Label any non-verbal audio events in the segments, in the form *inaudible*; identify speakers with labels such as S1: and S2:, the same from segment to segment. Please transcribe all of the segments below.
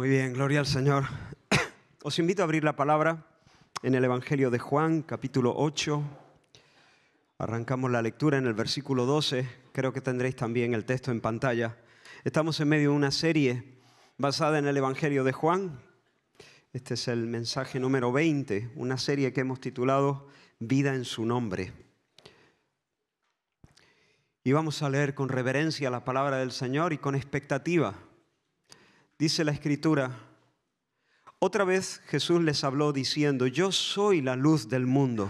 S1: Muy bien, gloria al Señor. *coughs* Os invito a abrir la palabra en el Evangelio de Juan, capítulo 8. Arrancamos la lectura en el versículo 12. Creo que tendréis también el texto en pantalla. Estamos en medio de una serie basada en el Evangelio de Juan. Este es el mensaje número 20, una serie que hemos titulado Vida en su nombre. Y vamos a leer con reverencia la palabra del Señor y con expectativa Dice la escritura, otra vez Jesús les habló diciendo, yo soy la luz del mundo.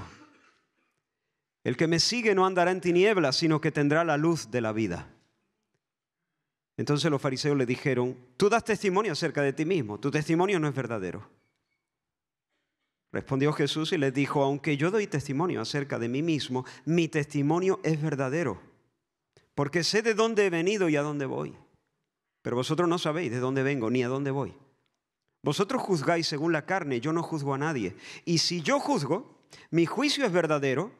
S1: El que me sigue no andará en tinieblas, sino que tendrá la luz de la vida. Entonces los fariseos le dijeron, tú das testimonio acerca de ti mismo, tu testimonio no es verdadero. Respondió Jesús y les dijo, aunque yo doy testimonio acerca de mí mismo, mi testimonio es verdadero, porque sé de dónde he venido y a dónde voy pero vosotros no sabéis de dónde vengo ni a dónde voy. Vosotros juzgáis según la carne, yo no juzgo a nadie. Y si yo juzgo, mi juicio es verdadero,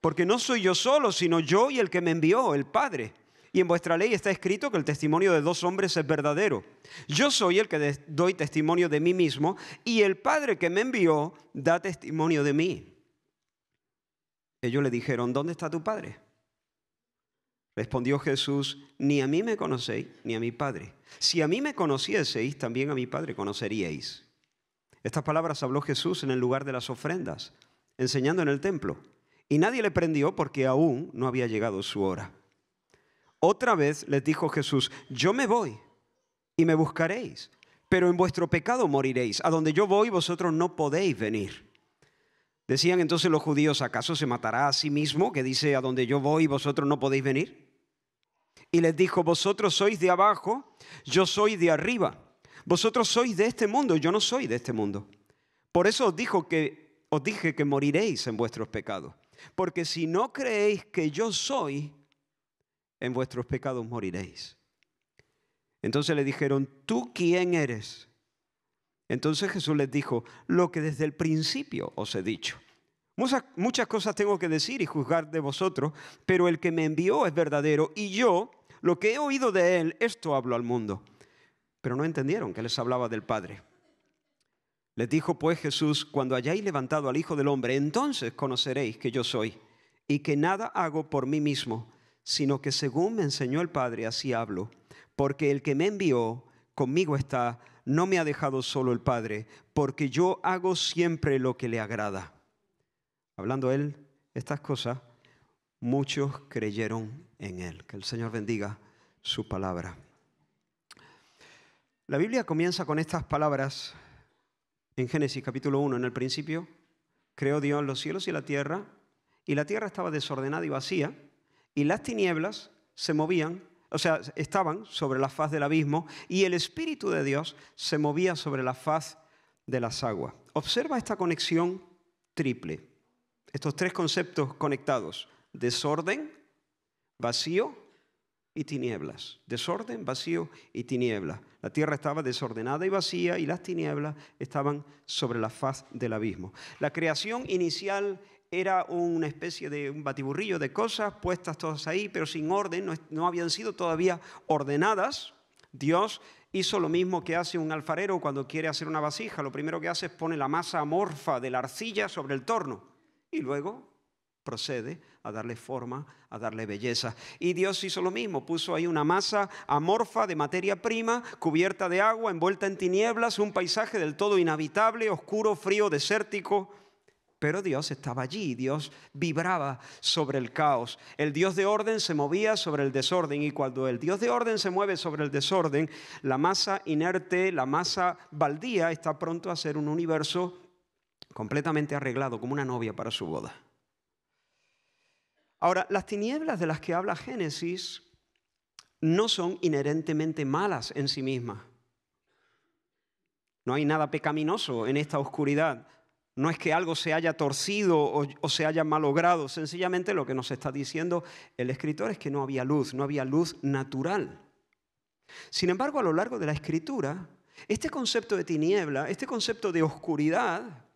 S1: porque no soy yo solo, sino yo y el que me envió, el Padre. Y en vuestra ley está escrito que el testimonio de dos hombres es verdadero. Yo soy el que doy testimonio de mí mismo, y el Padre que me envió da testimonio de mí. Ellos le dijeron, ¿dónde está tu Padre? Respondió Jesús, ni a mí me conocéis, ni a mi Padre. Si a mí me conocieseis, también a mi Padre conoceríais. Estas palabras habló Jesús en el lugar de las ofrendas, enseñando en el templo. Y nadie le prendió porque aún no había llegado su hora. Otra vez les dijo Jesús, yo me voy y me buscaréis, pero en vuestro pecado moriréis. A donde yo voy vosotros no podéis venir. Decían entonces los judíos, ¿acaso se matará a sí mismo que dice, a donde yo voy vosotros no podéis venir? y les dijo, vosotros sois de abajo, yo soy de arriba. Vosotros sois de este mundo, yo no soy de este mundo. Por eso os, dijo que, os dije que moriréis en vuestros pecados. Porque si no creéis que yo soy, en vuestros pecados moriréis. Entonces le dijeron, ¿tú quién eres? Entonces Jesús les dijo, lo que desde el principio os he dicho. Muchas, muchas, cosas tengo que decir y juzgar de vosotros, pero el que me envió es verdadero y yo lo que he oído de él, esto hablo al mundo. Pero no entendieron que les hablaba del Padre. Les dijo pues Jesús, cuando hayáis levantado al Hijo del Hombre, entonces conoceréis que yo soy, y que nada hago por mí mismo, sino que según me enseñó el Padre, así hablo. Porque el que me envió, conmigo está, no me ha dejado solo el Padre, porque yo hago siempre lo que le agrada. Hablando él estas cosas, muchos creyeron en él. Que el Señor bendiga su palabra. La Biblia comienza con estas palabras en Génesis capítulo 1. En el principio creó Dios los cielos y la tierra, y la tierra estaba desordenada y vacía, y las tinieblas se movían, o sea, estaban sobre la faz del abismo, y el Espíritu de Dios se movía sobre la faz de las aguas. Observa esta conexión triple, estos tres conceptos conectados desorden, vacío y tinieblas. Desorden, vacío y tinieblas. La tierra estaba desordenada y vacía y las tinieblas estaban sobre la faz del abismo. La creación inicial era una especie de un batiburrillo de cosas puestas todas ahí, pero sin orden, no, habían sido todavía ordenadas. Dios hizo lo mismo que hace un alfarero cuando quiere hacer una vasija. Lo primero que hace es pone la masa amorfa de la arcilla sobre el torno y luego procede a darle forma, a darle belleza. Y Dios hizo lo mismo, puso ahí una masa amorfa de materia prima, cubierta de agua, envuelta en tinieblas, un paisaje del todo inhabitable, oscuro, frío, desértico. Pero Dios estaba allí, Dios vibraba sobre el caos. El Dios de orden se movía sobre el desorden y cuando el Dios de orden se mueve sobre el desorden, la masa inerte, la masa baldía está pronto a ser un universo completamente arreglado como una novia para su boda. Ahora, las tinieblas de las que habla Génesis no son inherentemente malas en sí mismas. No hay nada pecaminoso en esta oscuridad. No es que algo se haya torcido o, o, se haya malogrado. Sencillamente lo que nos está diciendo el escritor es que no había luz, no había luz natural. Sin embargo, a lo largo de la escritura, este concepto de tiniebla, este concepto de oscuridad,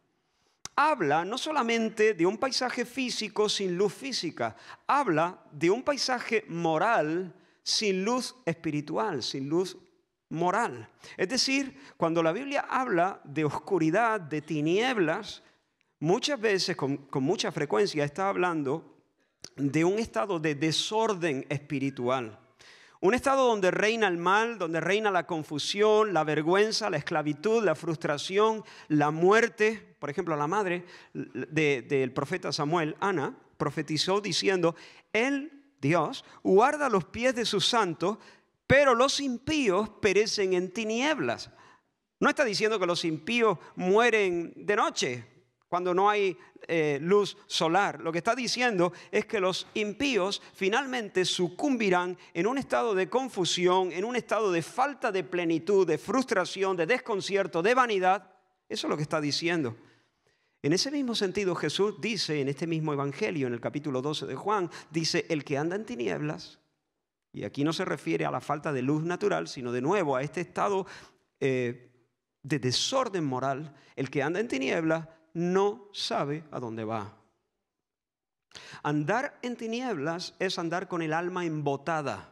S1: habla no solamente de un paisaje físico sin luz física, habla de un paisaje moral sin luz espiritual, sin luz moral. Es decir, cuando la Biblia habla de oscuridad, de tinieblas, muchas veces, con, mucha frecuencia, está hablando de un estado de desorden espiritual. Un estado donde reina el mal, donde reina la confusión, la vergüenza, la esclavitud, la frustración, la muerte. Por ejemplo, la madre del profeta Samuel, Ana, profetizó diciendo, Él, Dios, guarda los pies de sus santos, pero los impíos perecen en tinieblas. No está diciendo que los impíos mueren de noche, cuando no hay eh, luz solar. Lo que está diciendo es que los impíos finalmente sucumbirán en un estado de confusión, en un estado de falta de plenitud, de frustración, de desconcierto, de vanidad. Eso es lo que está diciendo. En ese mismo sentido, Jesús dice en este mismo Evangelio, en el capítulo 12 de Juan, dice, el que anda en tinieblas, y aquí no se refiere a la falta de luz natural, sino de nuevo a este estado eh, de desorden moral, el que anda en tinieblas no sabe a dónde va. Andar en tinieblas es andar con el alma embotada.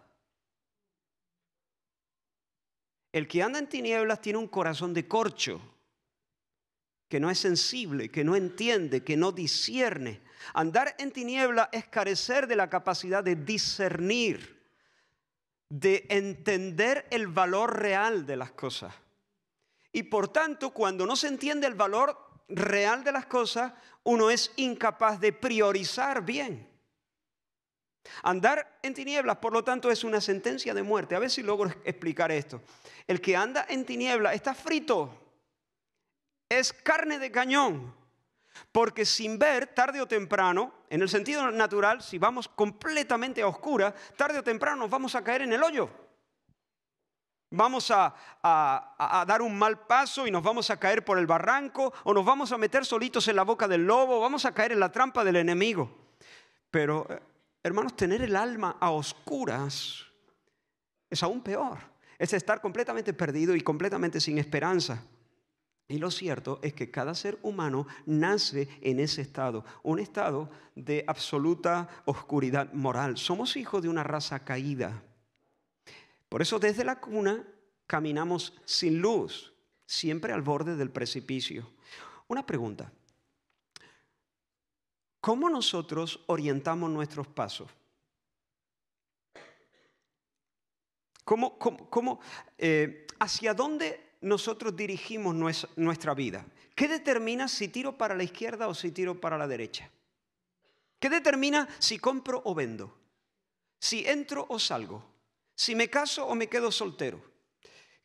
S1: El que anda en tinieblas tiene un corazón de corcho, que no es sensible, que no entiende, que no discierne. Andar en tinieblas es carecer de la capacidad de discernir, de entender el valor real de las cosas. Y por tanto, cuando no se entiende el valor real de las cosas, uno es incapaz de priorizar bien. Andar en tinieblas, por lo tanto, es una sentencia de muerte. A ver si logro explicar esto. El que anda en tinieblas está frito. Es carne de cañón. Porque sin ver, tarde o temprano, en el sentido natural, si vamos completamente a oscura, tarde o temprano nos vamos a caer en el hoyo. Vamos a, dar un mal paso y nos vamos a caer por el barranco o nos vamos a meter solitos en la boca del lobo, vamos a caer en la trampa del enemigo. Pero, eh, hermanos, tener el alma a oscuras es aún peor. Es estar completamente perdido y completamente sin esperanza. Y lo cierto es que cada ser humano nace en ese estado, un estado de absoluta oscuridad moral. Somos hijos de una raza caída. Por eso desde la cuna caminamos sin luz, siempre al borde del precipicio. Una pregunta. ¿Cómo nosotros orientamos nuestros pasos? ¿Cómo, cómo, cómo eh, ¿Hacia dónde nosotros dirigimos nuestra vida? ¿Qué determina si tiro para la izquierda o si tiro para la derecha? ¿Qué determina si compro o vendo? ¿Si entro o salgo? si me caso o me quedo soltero?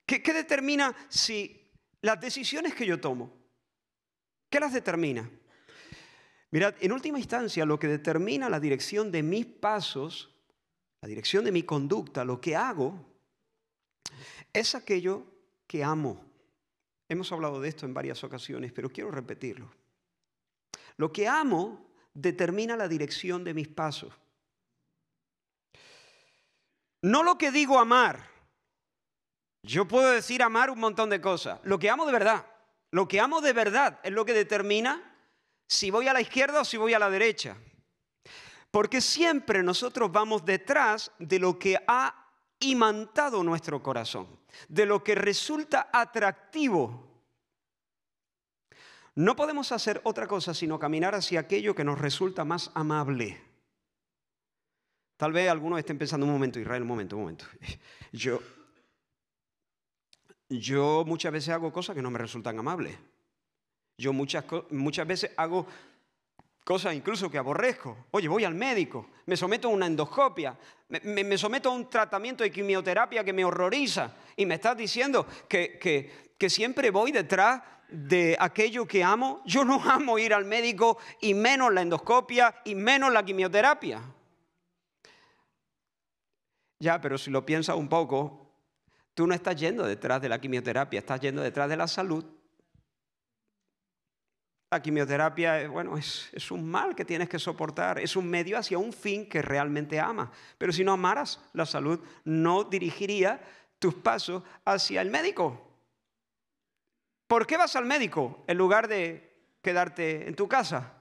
S1: ¿Qué, determina si las decisiones que yo tomo? ¿Qué las determina? Mirad, en última instancia, lo que determina la dirección de mis pasos, la dirección de mi conducta, lo que hago, es aquello que amo. Hemos hablado de esto en varias ocasiones, pero quiero repetirlo. Lo que amo determina la dirección de mis pasos. No lo que digo amar. Yo puedo decir amar un montón de cosas. Lo que amo de verdad. Lo que amo de verdad es lo que determina si voy a la izquierda o si voy a la derecha. Porque siempre nosotros vamos detrás de lo que ha imantado nuestro corazón, de lo que resulta atractivo. No podemos hacer otra cosa sino caminar hacia aquello que nos resulta más amable. Tal vez algunos estén pensando un momento, Israel, un momento, un momento. *laughs* Yo, yo muchas veces hago cosas que no me resultan amables. Yo muchas, veces hago cosas incluso que aborrezco. Oye, voy al médico, me someto a una endoscopia, me, someto a un tratamiento de quimioterapia que me horroriza y me estás diciendo que, que siempre voy detrás de aquello que amo. Yo no *laughs* amo ir al médico y menos la endoscopia y menos la quimioterapia. Ya, pero si lo piensas un poco, tú no estás yendo detrás de la quimioterapia, estás yendo detrás de la salud. La quimioterapia, eh, bueno, es, un mal que tienes que soportar, es un medio hacia un fin que realmente amas. Pero si no amaras la salud, no dirigiría tus pasos hacia el médico. ¿Por qué vas al médico en lugar de quedarte en tu casa?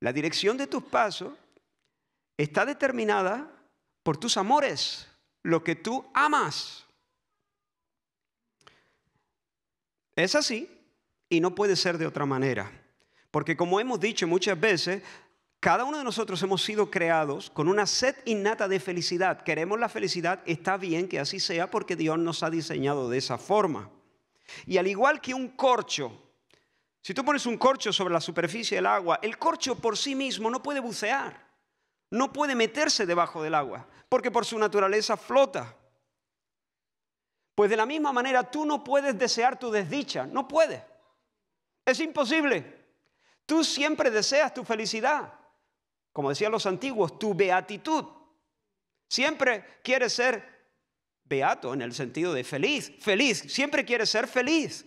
S1: La dirección de tus pasos está determinada por tus amores, lo que tú amas. Es así y no puede ser de otra manera. Porque como hemos dicho muchas veces, cada uno de nosotros hemos sido creados con una sed innata de felicidad. Queremos la felicidad, está bien que así sea porque Dios nos ha diseñado de esa forma. Y al igual que un corcho, si tú pones un corcho sobre la superficie del agua, el corcho por sí mismo no puede bucear no puede meterse debajo del agua, porque por su naturaleza flota. Pues de la misma manera tú no puedes desear tu desdicha, no puedes. Es imposible. Tú siempre deseas tu felicidad, como decían los antiguos, tu beatitud. Siempre quieres ser beato en el sentido de feliz, feliz, siempre quieres ser feliz.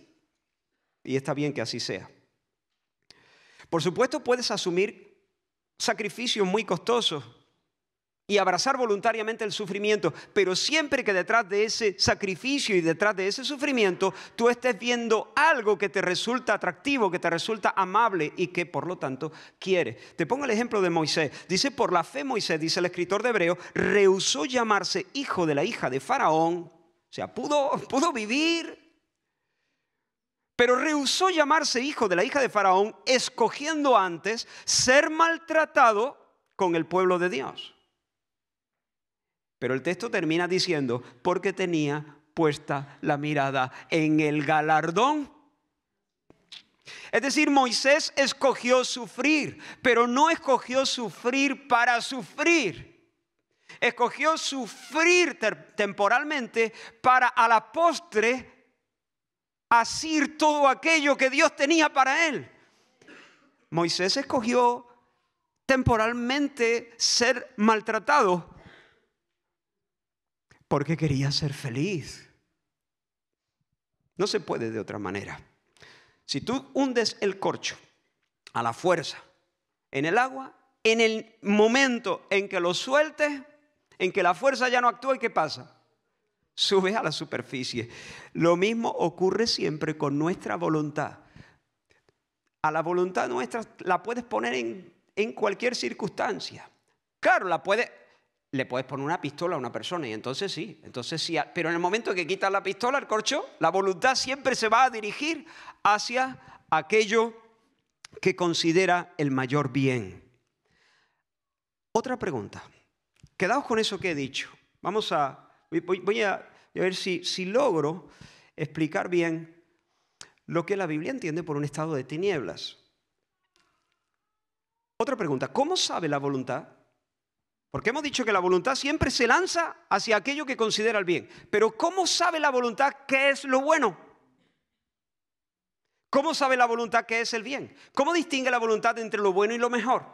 S1: Y está bien que así sea. Por supuesto puedes asumir sacrificio muy costosos y abrazar voluntariamente el sufrimiento, pero siempre que detrás de ese sacrificio y detrás de ese sufrimiento tú estés viendo algo que te resulta atractivo, que te resulta amable y que por lo tanto quiere Te pongo el ejemplo de Moisés. Dice, por la fe Moisés, dice el escritor de Hebreo, rehusó llamarse hijo de la hija de Faraón, o sea, pudo, pudo vivir pero rehusó llamarse hijo de la hija de Faraón, escogiendo antes ser maltratado con el pueblo de Dios. Pero el texto termina diciendo, porque tenía puesta la mirada en el galardón. Es decir, Moisés escogió sufrir, pero no escogió sufrir para sufrir. Escogió sufrir temporalmente para a la postre asir todo aquello que Dios tenía para él. Moisés escogió temporalmente ser maltratado porque quería ser feliz. No se puede de otra manera. Si tú hundes el corcho a la fuerza en el agua, en el momento en que lo sueltes, en que la fuerza ya no actúa, ¿y qué pasa? sube a la superficie. Lo mismo ocurre siempre con nuestra voluntad. A la voluntad nuestra la puedes poner en, cualquier circunstancia. Claro, la le puedes poner una pistola a una persona y entonces sí, entonces sí. Pero en el momento que quitas la pistola, al corcho, la voluntad siempre se va a dirigir hacia aquello que considera el mayor bien. Otra pregunta. Quedaos con eso que he dicho. Vamos a Voy, a, ver si, si logro explicar bien lo que la Biblia entiende por un estado de tinieblas. Otra pregunta, ¿cómo sabe la voluntad? Porque hemos dicho que la voluntad siempre se lanza hacia aquello que considera el bien. Pero ¿cómo sabe la voluntad qué es lo bueno? ¿Cómo sabe la voluntad qué es el bien? ¿Cómo distingue la voluntad entre lo bueno y lo mejor?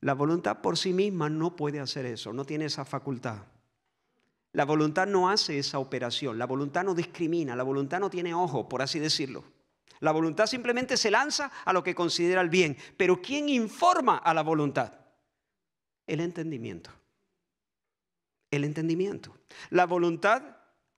S1: La voluntad por sí misma no puede hacer eso, no tiene esa facultad. La voluntad no hace esa operación, la voluntad no discrimina, la voluntad no tiene ojo, por así decirlo. La voluntad simplemente se lanza a lo que considera el bien, pero ¿quién informa a la voluntad? El entendimiento. El entendimiento. La voluntad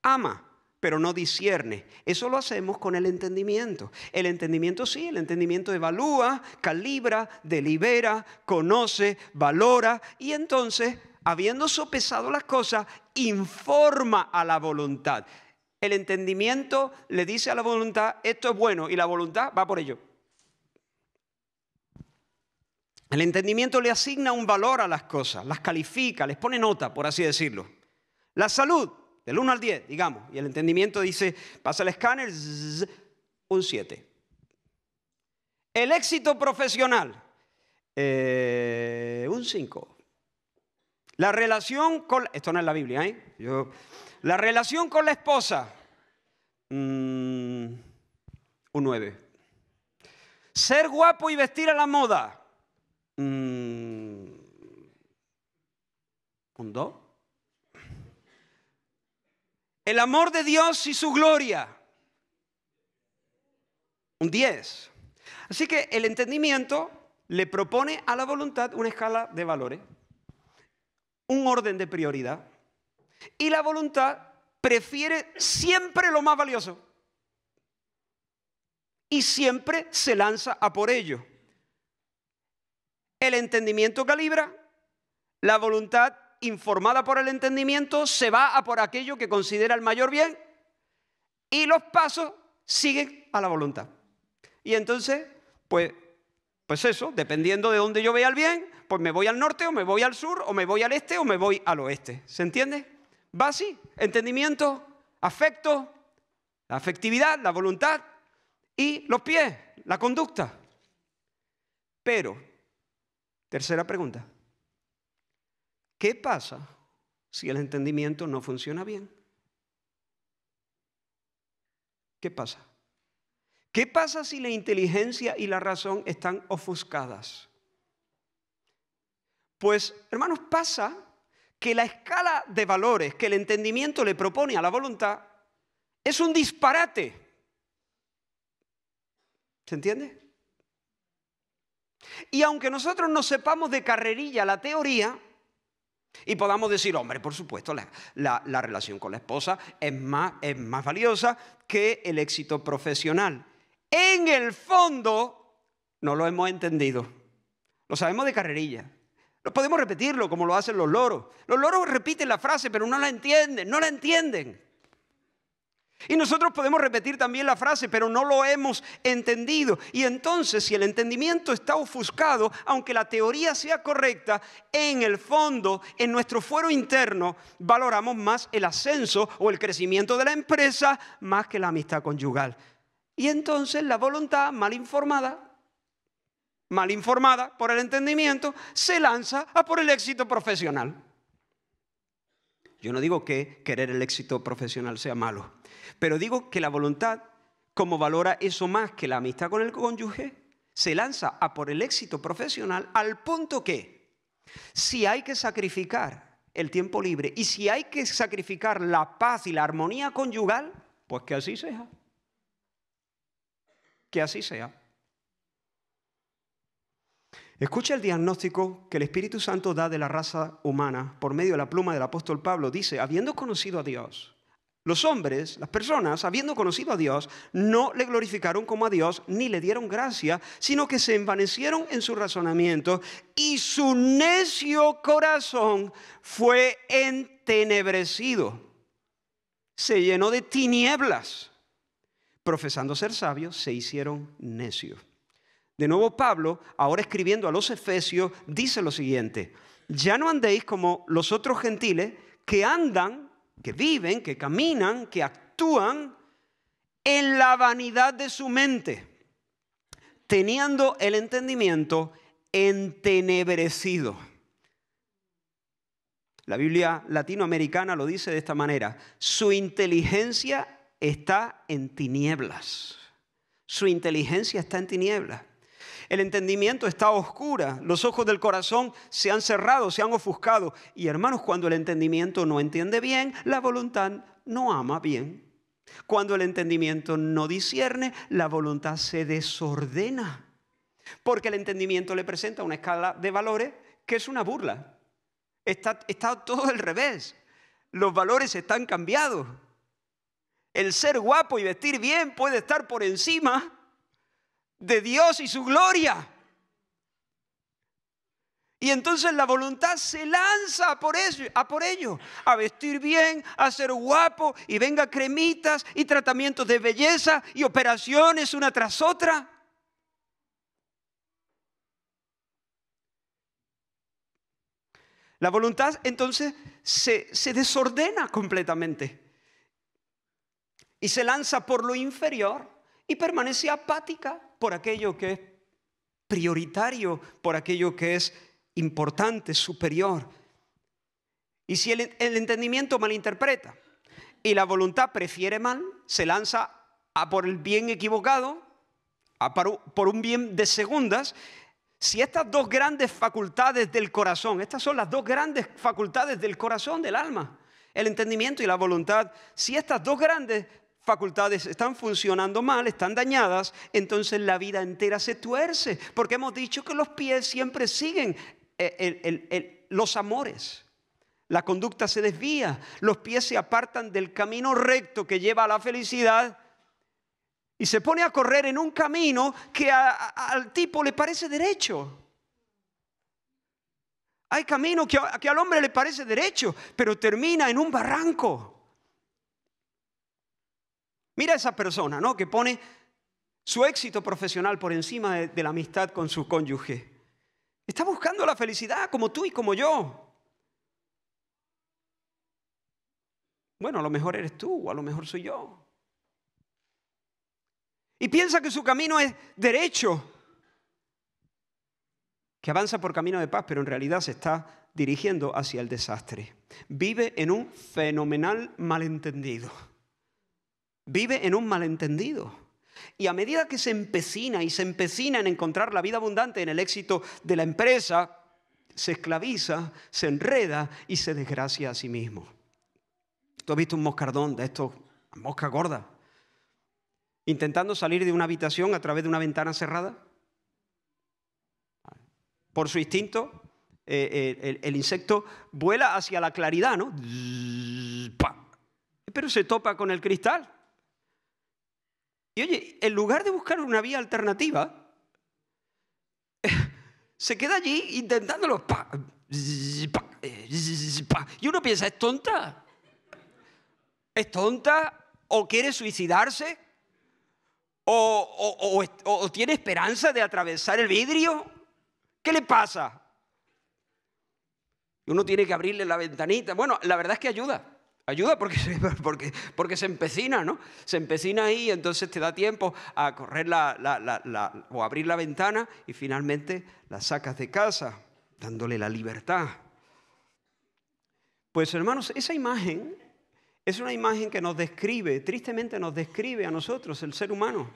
S1: ama, pero no discierne. Eso lo hacemos con el entendimiento. El entendimiento sí, el entendimiento evalúa, calibra, delibera, conoce, valora y entonces, habiendo sopesado las cosas, informa a la voluntad. El entendimiento le dice a la voluntad, esto es bueno, y la voluntad va por ello. El entendimiento le asigna un valor a las cosas, las califica, les pone nota, por así decirlo. La salud, del 1 al 10, digamos, y el entendimiento dice, pasa el escáner, un 7. El éxito profesional, eh, un 5. La relación con... Esto no es la Biblia, ¿eh? Yo, la relación con la esposa, mm, un 9. Ser guapo y vestir a la moda, mm, un 2 el amor de Dios y su gloria. Un 10. Así que el entendimiento le propone a la voluntad una escala de valores, un orden de prioridad. Y la voluntad prefiere siempre lo más valioso. Y siempre se lanza a por ello. El entendimiento calibra, la voluntad informada por el entendimiento, se va a por aquello que considera el mayor bien y los pasos siguen a la voluntad. Y entonces, pues, pues eso, dependiendo de dónde yo vea el bien, pues me voy al norte o me voy al sur o me voy al este o me voy al oeste. ¿Se entiende? Va así, entendimiento, afecto, la afectividad, la voluntad y los pies, la conducta. Pero, tercera pregunta, ¿Qué pasa si el entendimiento no funciona bien? ¿Qué pasa? ¿Qué pasa si la inteligencia y la razón están ofuscadas? Pues, hermanos, pasa que la escala de valores que el entendimiento le propone a la voluntad es un disparate. ¿Se entiende? Y aunque nosotros no sepamos de carrerilla la teoría, y podamos decir, hombre, por supuesto, la, relación con la esposa es más, es más valiosa que el éxito profesional. En el fondo, no lo hemos entendido. Lo sabemos de carrerilla. Lo podemos repetirlo como lo hacen los loros. Los loros repiten la frase, pero no la entienden, no la entienden. Y nosotros podemos repetir también la frase, pero no lo hemos entendido. Y entonces, si el entendimiento está ofuscado, aunque la teoría sea correcta, en el fondo, en nuestro fuero interno, valoramos más el ascenso o el crecimiento de la empresa más que la amistad conyugal. Y entonces la voluntad mal informada, mal informada por el entendimiento, se lanza a por el éxito profesional. Yo no digo que querer el éxito profesional sea malo, pero digo que la voluntad, como valora eso más que la amistad con el cónyuge, se lanza a por el éxito profesional al punto que si hay que sacrificar el tiempo libre y si hay que sacrificar la paz y la armonía conyugal, pues que así sea. Que así sea. Escucha el diagnóstico que el Espíritu Santo da de la raza humana por medio de la pluma del apóstol Pablo. Dice, habiendo conocido a Dios, los hombres, las personas, habiendo conocido a Dios, no le glorificaron como a Dios ni le dieron gracia, sino que se envanecieron en su razonamiento y su necio corazón fue entenebrecido. Se llenó de tinieblas. Profesando ser sabios, se hicieron necios. De nuevo Pablo, ahora escribiendo a los Efesios, dice lo siguiente, ya no andéis como los otros gentiles que andan, que viven, que caminan, que actúan en la vanidad de su mente, teniendo el entendimiento entenebrecido. La Biblia latinoamericana lo dice de esta manera, su inteligencia está en tinieblas. Su inteligencia está en tinieblas. El entendimiento está oscura, los ojos del corazón se han cerrado, se han ofuscado. Y hermanos, cuando el entendimiento no entiende bien, la voluntad no ama bien. Cuando el entendimiento no discierne, la voluntad se desordena. Porque el entendimiento le presenta una escala de valores que es una burla. Está, está todo al revés. Los valores están cambiados. El ser guapo y vestir bien puede estar por encima de Dios y su gloria. Y entonces la voluntad se lanza por, a por ello, a vestir bien, a ser guapo y venga cremitas y tratamientos de belleza y operaciones una tras otra. La voluntad entonces se desordena completamente y se lanza por lo inferior y permanece apática por aquello que es prioritario, por aquello que es importante, superior. Y si el, entendimiento malinterpreta y la voluntad prefiere mal, se lanza a por el bien equivocado, a por un bien de segundas, si estas dos grandes facultades del corazón, estas son las dos grandes facultades del corazón, del alma, el entendimiento y la voluntad, si estas dos grandes facultades están funcionando mal, están dañadas, entonces la vida entera se tuerce, porque hemos dicho que los pies siempre siguen eh, los amores. La conducta se desvía, los pies se apartan del camino recto que lleva a la felicidad y se pone a correr en un camino que al tipo le parece derecho. Hay camino que al hombre le parece derecho, pero termina en un barranco. Mira a esa persona, ¿no? Que pone su éxito profesional por encima de, de la amistad con su cónyuge. Está buscando la felicidad como tú y como yo. Bueno, a lo mejor eres tú o a lo mejor soy yo. Y piensa que su camino es derecho, que avanza por camino de paz, pero en realidad se está dirigiendo hacia el desastre. Vive en un fenomenal malentendido vive en un malentendido. Y a medida que se empecina y se empecina en encontrar la vida abundante en el éxito de la empresa, se esclaviza, se enreda y se desgracia a sí mismo. Tú has visto un moscardón de estos, mosca gorda, intentando salir de una habitación a través de una ventana cerrada. Por su instinto, eh, eh, el, insecto vuela hacia la claridad, ¿no? Pero se topa con el cristal y oye, en lugar de buscar una vía alternativa, *laughs* se queda allí intentándolo. Eh, y uno piensa, ¿es tonta? ¿Es tonta? ¿O quiere suicidarse? ¿O, o tiene esperanza de atravesar el vidrio? ¿Qué le pasa? Uno tiene que abrirle la ventanita. Bueno, la verdad es que ayuda. Ayuda porque *laughs* se, porque, porque se empecina, ¿no? Se empecina ahí, entonces te da tiempo a correr o abrir la ventana y finalmente la sacas de casa, dándole la libertad. Pues hermanos, esa imagen es una imagen que nos describe, tristemente nos describe a nosotros, el ser humano.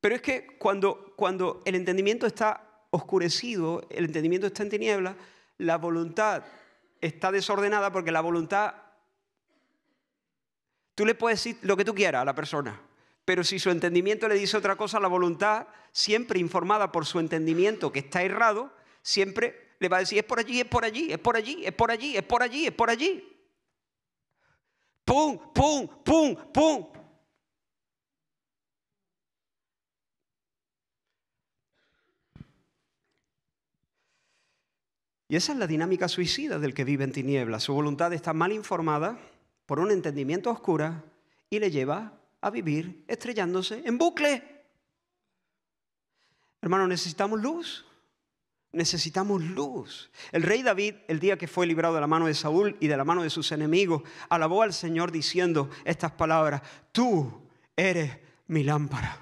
S1: Pero es que cuando, cuando el entendimiento está oscurecido, el entendimiento está en tinieblas, la voluntad está desordenada porque la voluntad, tú le puedes decir lo que tú quieras a la persona, pero si su entendimiento le dice otra cosa, la voluntad, siempre informada por su entendimiento que está errado, siempre le va a decir, es por allí, es por allí, es por allí, es por allí, es por allí, es por allí. ¡Pum, pum, pum, pum! Y esa es la dinámica suicida del que vive en tinieblas. Su voluntad está mal informada por un entendimiento oscura y le lleva a vivir estrellándose en bucle. Hermano, necesitamos luz. Necesitamos luz. El rey David, el día que fue librado de la mano de Saúl y de la mano de sus enemigos, alabó al Señor diciendo estas palabras, tú eres mi lámpara.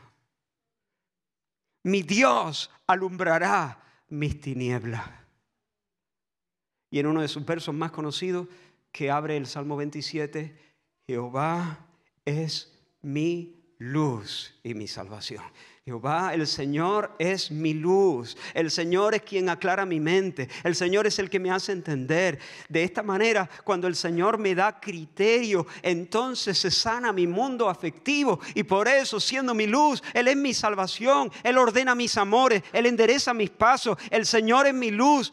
S1: Mi Dios alumbrará mis tinieblas. Y en uno de sus versos más conocidos, que abre el Salmo 27, Jehová es mi luz y mi salvación. Jehová, el Señor es mi luz, el Señor es quien aclara mi mente, el Señor es el que me hace entender. De esta manera, cuando el Señor me da criterio, entonces se sana mi mundo afectivo y por eso, siendo mi luz, Él es mi salvación, Él ordena mis amores, Él endereza mis pasos, el Señor es mi luz,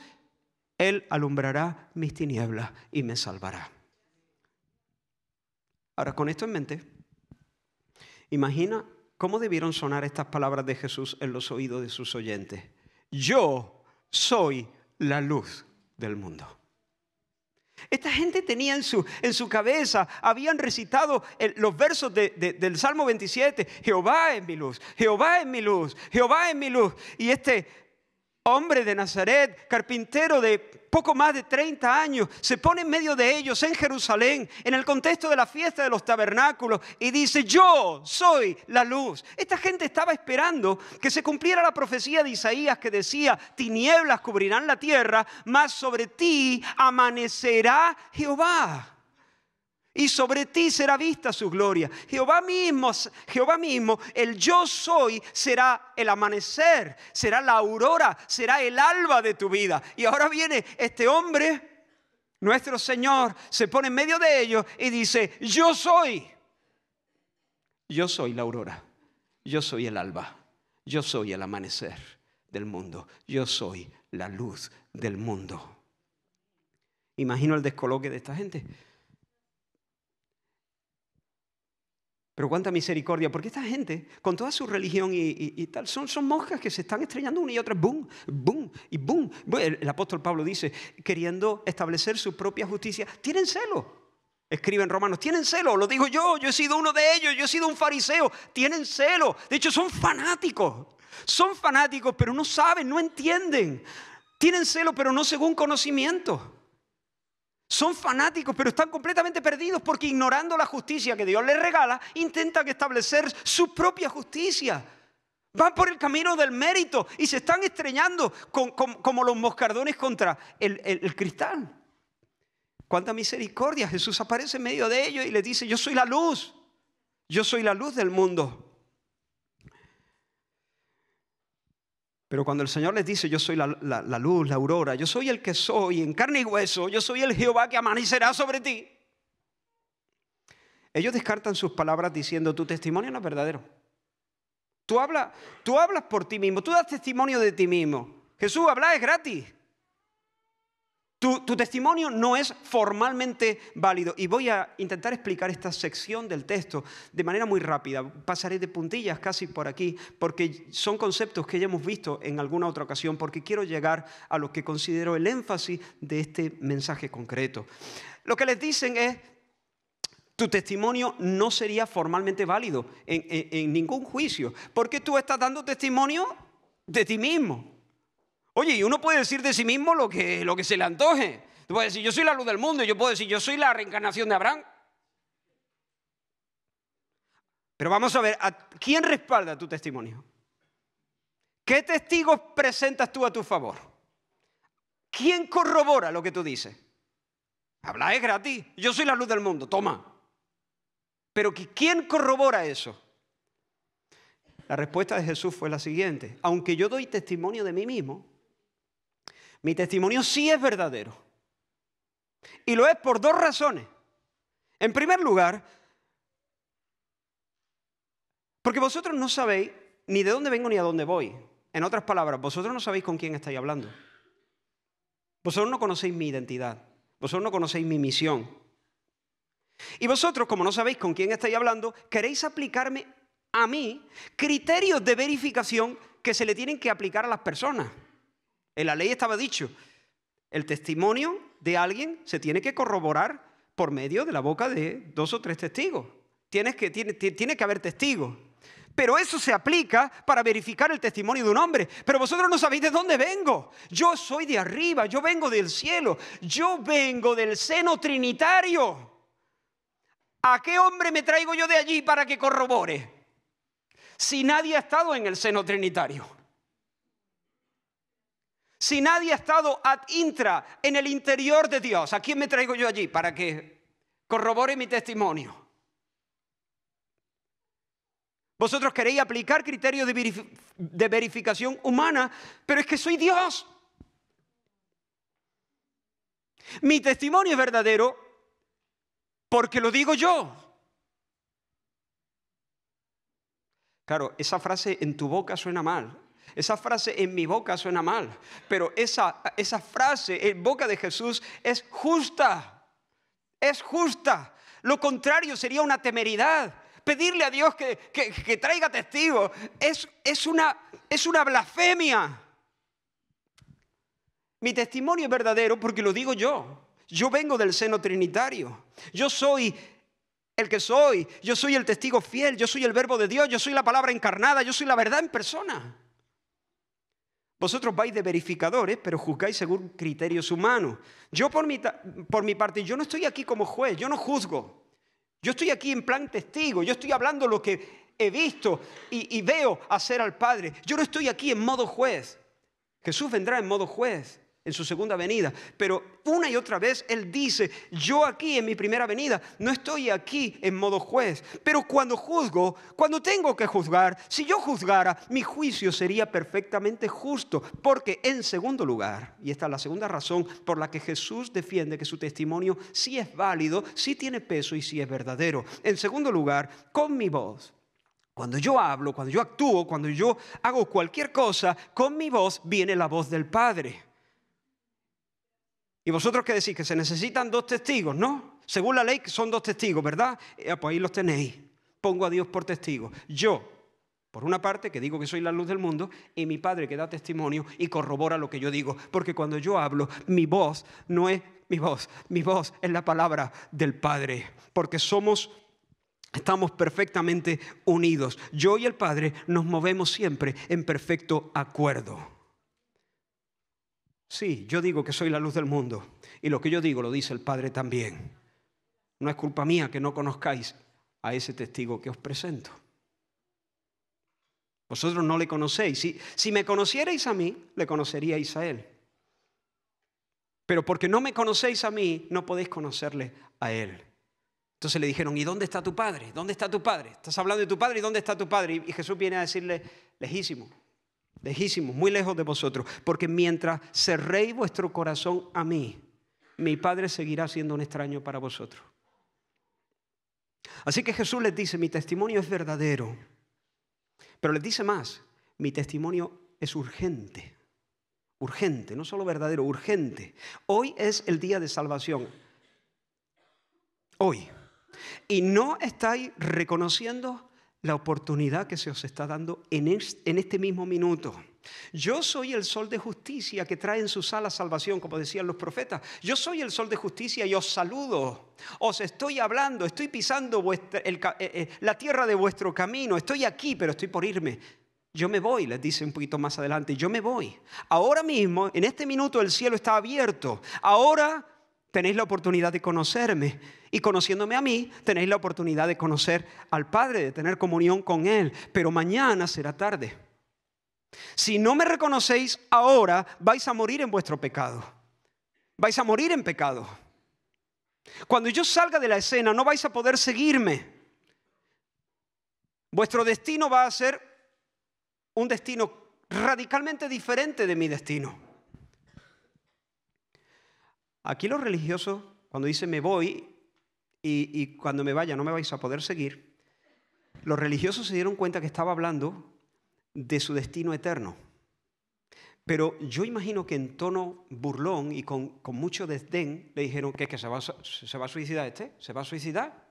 S1: él alumbrará mis tinieblas y me salvará. Ahora, con esto en mente, imagina cómo debieron sonar estas palabras de Jesús en los oídos de sus oyentes. Yo soy la luz del mundo. Esta gente tenía en su, en su cabeza, habían recitado los versos del Salmo 27, Jehová es mi luz, Jehová es mi luz, Jehová es mi luz. Y este hombre de Nazaret, carpintero de poco más de 30 años, se pone en medio de ellos en Jerusalén, en el contexto de la fiesta de los tabernáculos, y dice, yo soy la luz. Esta gente estaba esperando que se cumpliera la profecía de Isaías que decía, tinieblas cubrirán la tierra, mas sobre ti amanecerá Jehová y sobre ti será vista su gloria. Jehová mismo, Jehová mismo, el yo soy será el amanecer, será la aurora, será el alba de tu vida. Y ahora viene este hombre, nuestro Señor, se pone en medio de ellos y dice, yo soy, yo soy la aurora, yo soy el alba, yo soy el amanecer del mundo, yo soy la luz del mundo. Imagino el descoloque de esta gente Pero cuánta misericordia, porque esta gente, con toda su religión y, tal, son, son moscas que se están estrellando una y otra, boom, boom y boom. El, el apóstol Pablo dice, queriendo establecer su propia justicia, tienen celo. Escriben romanos, tienen celo, lo digo yo, yo he sido uno de ellos, yo he sido un fariseo, tienen celo. De hecho, son fanáticos, son fanáticos, pero no saben, no entienden. Tienen celo, pero no según conocimiento. Son fanáticos, pero están completamente perdidos porque ignorando la justicia que Dios les regala, intentan establecer su propia justicia. Van por el camino del mérito y se están estreñando como los moscardones contra el, el cristal. Cuánta misericordia. Jesús aparece en medio de ellos y les dice, yo soy la luz. Yo soy la luz del mundo. Pero cuando el Señor les dice, yo soy la, luz, la aurora, yo soy el que soy, en carne y hueso, yo soy el Jehová que amanecerá sobre ti. Ellos descartan sus palabras diciendo, tu testimonio no es verdadero. Tú hablas, tú hablas por ti mismo, tú das testimonio de ti mismo. Jesús, habla es gratis. Tu, testimonio no es formalmente válido. Y voy a intentar explicar esta sección del texto de manera muy rápida. Pasaré de puntillas casi por aquí, porque son conceptos que ya hemos visto en alguna otra ocasión, porque quiero llegar a lo que considero el énfasis de este mensaje concreto. Lo que les dicen es, tu testimonio no sería formalmente válido en ningún juicio, porque tú estás dando testimonio de ti mismo. Oye, y uno puede decir de sí mismo lo que, lo que se le antoje. Tú puedes decir, yo soy la luz del mundo, y yo puedo decir, yo soy la reencarnación de Abraham. Pero vamos a ver, ¿a ¿quién respalda tu testimonio? ¿Qué testigos presentas tú a tu favor? ¿Quién corrobora lo que tú dices? Habla es gratis. Yo soy la luz del mundo, toma. Pero ¿quién corrobora eso? La respuesta de Jesús fue la siguiente. Aunque yo doy testimonio de mí mismo, mi testimonio sí es verdadero. Y lo es por dos razones. En primer lugar, porque vosotros no sabéis ni de dónde vengo ni a dónde voy. En otras palabras, vosotros no sabéis con quién estáis hablando. Vosotros no conocéis mi identidad. Vosotros no conocéis mi misión. Y vosotros, como no sabéis con quién estáis hablando, queréis aplicarme a mí criterios de verificación que se le tienen que aplicar a las personas. En la ley estaba dicho, el testimonio de alguien se tiene que corroborar por medio de la boca de dos o tres testigos. que, tiene, tiene que haber testigos. Pero eso se aplica para verificar el testimonio de un hombre. Pero vosotros no sabéis de dónde vengo. Yo soy de arriba, yo vengo del cielo, yo vengo del seno trinitario. ¿A qué hombre me traigo yo de allí para que corrobore? Si nadie ha estado en el seno trinitario. Si nadie ha estado ad intra, en el interior de Dios, ¿a quién me traigo yo allí para que corrobore mi testimonio? Vosotros queréis aplicar criterios de, verificación humana, pero es que soy Dios. Mi testimonio es verdadero porque lo digo yo. Claro, esa frase en tu boca suena mal, esa frase en mi boca suena mal, pero esa, frase en boca de Jesús es justa, es justa. Lo contrario sería una temeridad. Pedirle a Dios que, traiga testigos es, una, es una blasfemia. Mi testimonio es verdadero porque lo digo yo. Yo vengo del seno trinitario. Yo soy el que soy. Yo soy el testigo fiel. Yo soy el verbo de Dios. Yo soy la palabra encarnada. Yo soy la verdad en persona. Vosotros vais de verificadores, pero juzgáis según criterios humanos. Yo por mi, por mi parte, yo no estoy aquí como juez, yo no juzgo. Yo estoy aquí en plan testigo, yo estoy hablando lo que he visto y veo hacer al Padre. Yo no estoy aquí en modo juez. Jesús vendrá en modo juez en su segunda venida. Pero una y otra vez Él dice, yo aquí en mi primera venida, no estoy aquí en modo juez, pero cuando juzgo, cuando tengo que juzgar, si yo juzgara, mi juicio sería perfectamente justo, porque en segundo lugar, y esta es la segunda razón por la que Jesús defiende que su testimonio sí es válido, sí tiene peso y sí es verdadero. En segundo lugar, con mi voz cuando yo hablo, cuando yo actúo, cuando yo hago cualquier cosa, con mi voz viene la voz del Padre. Y vosotros qué decís, que se necesitan dos testigos, ¿no? Según la ley son dos testigos, ¿verdad? Eh, ah, pues ahí los tenéis. Pongo a Dios por testigo. Yo, por una parte, que digo que soy la luz del mundo, y mi Padre que da testimonio y corrobora lo que yo digo. Porque cuando yo hablo, mi voz no es mi voz, mi voz es la palabra del Padre. Porque somos Estamos perfectamente unidos. Yo y el Padre nos movemos siempre en perfecto acuerdo. Sí, yo digo que soy la luz del mundo y lo que yo digo lo dice el Padre también. No es culpa mía que no conozcáis a ese testigo que os presento. Vosotros no le conocéis. Si, si me conocierais a mí, le conoceríais a él. Pero porque no me conocéis a mí, no podéis conocerle a él. Entonces le dijeron, ¿y dónde está tu padre? ¿Dónde está tu padre? Estás hablando de tu padre y ¿dónde está tu padre? Y Jesús viene a decirle, lejísimo, lejísimos, muy lejos de vosotros, porque mientras cerréis vuestro corazón a mí, mi Padre seguirá siendo un extraño para vosotros. Así que Jesús les dice, mi testimonio es verdadero, pero les dice más, mi testimonio es urgente, urgente, no solo verdadero, urgente. Hoy es el día de salvación, hoy. Y no estáis reconociendo la oportunidad que se os está dando en este mismo minuto. Yo soy el sol de justicia que trae en sus alas salvación, como decían los profetas. Yo soy el sol de justicia y os saludo. Os estoy hablando, estoy pisando eh, eh, la tierra de vuestro camino. Estoy aquí, pero estoy por irme. Yo me voy, les dice un poquito más adelante, yo me voy. Ahora mismo, en este minuto, el cielo está abierto. Ahora tenéis la oportunidad de conocerme. Y conociéndome a mí, tenéis la oportunidad de conocer al Padre, de tener comunión con Él. Pero mañana será tarde. Si no me reconocéis ahora, vais a morir en vuestro pecado. Vais a morir en pecado. Cuando yo salga de la escena, no vais a poder seguirme. Vuestro destino va a ser un destino radicalmente diferente de mi destino. Aquí los religiosos, cuando dicen me voy y, cuando me vaya no me vais a poder seguir, los religiosos se dieron cuenta que estaba hablando de su destino eterno. Pero yo imagino que en tono burlón y con, mucho desdén le dijeron que es que se va, a suicidar este, se va a suicidar,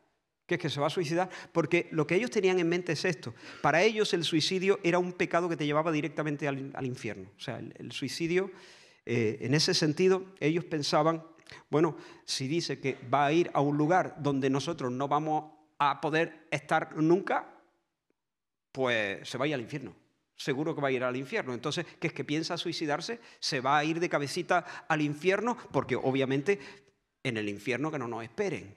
S1: que es que se va a suicidar, porque lo que ellos tenían en mente es esto. Para ellos el suicidio era un pecado que te llevaba directamente al, infierno. O sea, el suicidio eh, en ese sentido, ellos pensaban, bueno, si dice que va a ir a un lugar donde nosotros no vamos a poder estar nunca, pues se va a ir al infierno. Seguro que va a ir al infierno. Entonces, ¿qué es que piensa suicidarse? Se va a ir de cabecita al infierno, porque obviamente en el infierno que no nos esperen.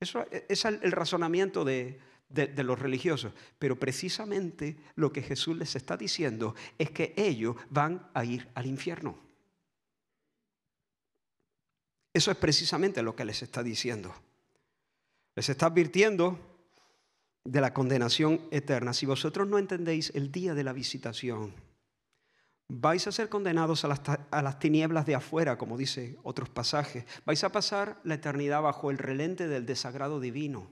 S1: Eso, e, ese es el razonamiento de, de, los religiosos. Pero precisamente lo que Jesús les está diciendo es que ellos van a ir al infierno. Eso es precisamente lo que les está diciendo. Les está advirtiendo de la condenación eterna. Si vosotros no entendéis el día de la visitación, vais a ser condenados a las, a las tinieblas de afuera, como dice otros pasajes. Vais a pasar la eternidad bajo el relente del desagrado divino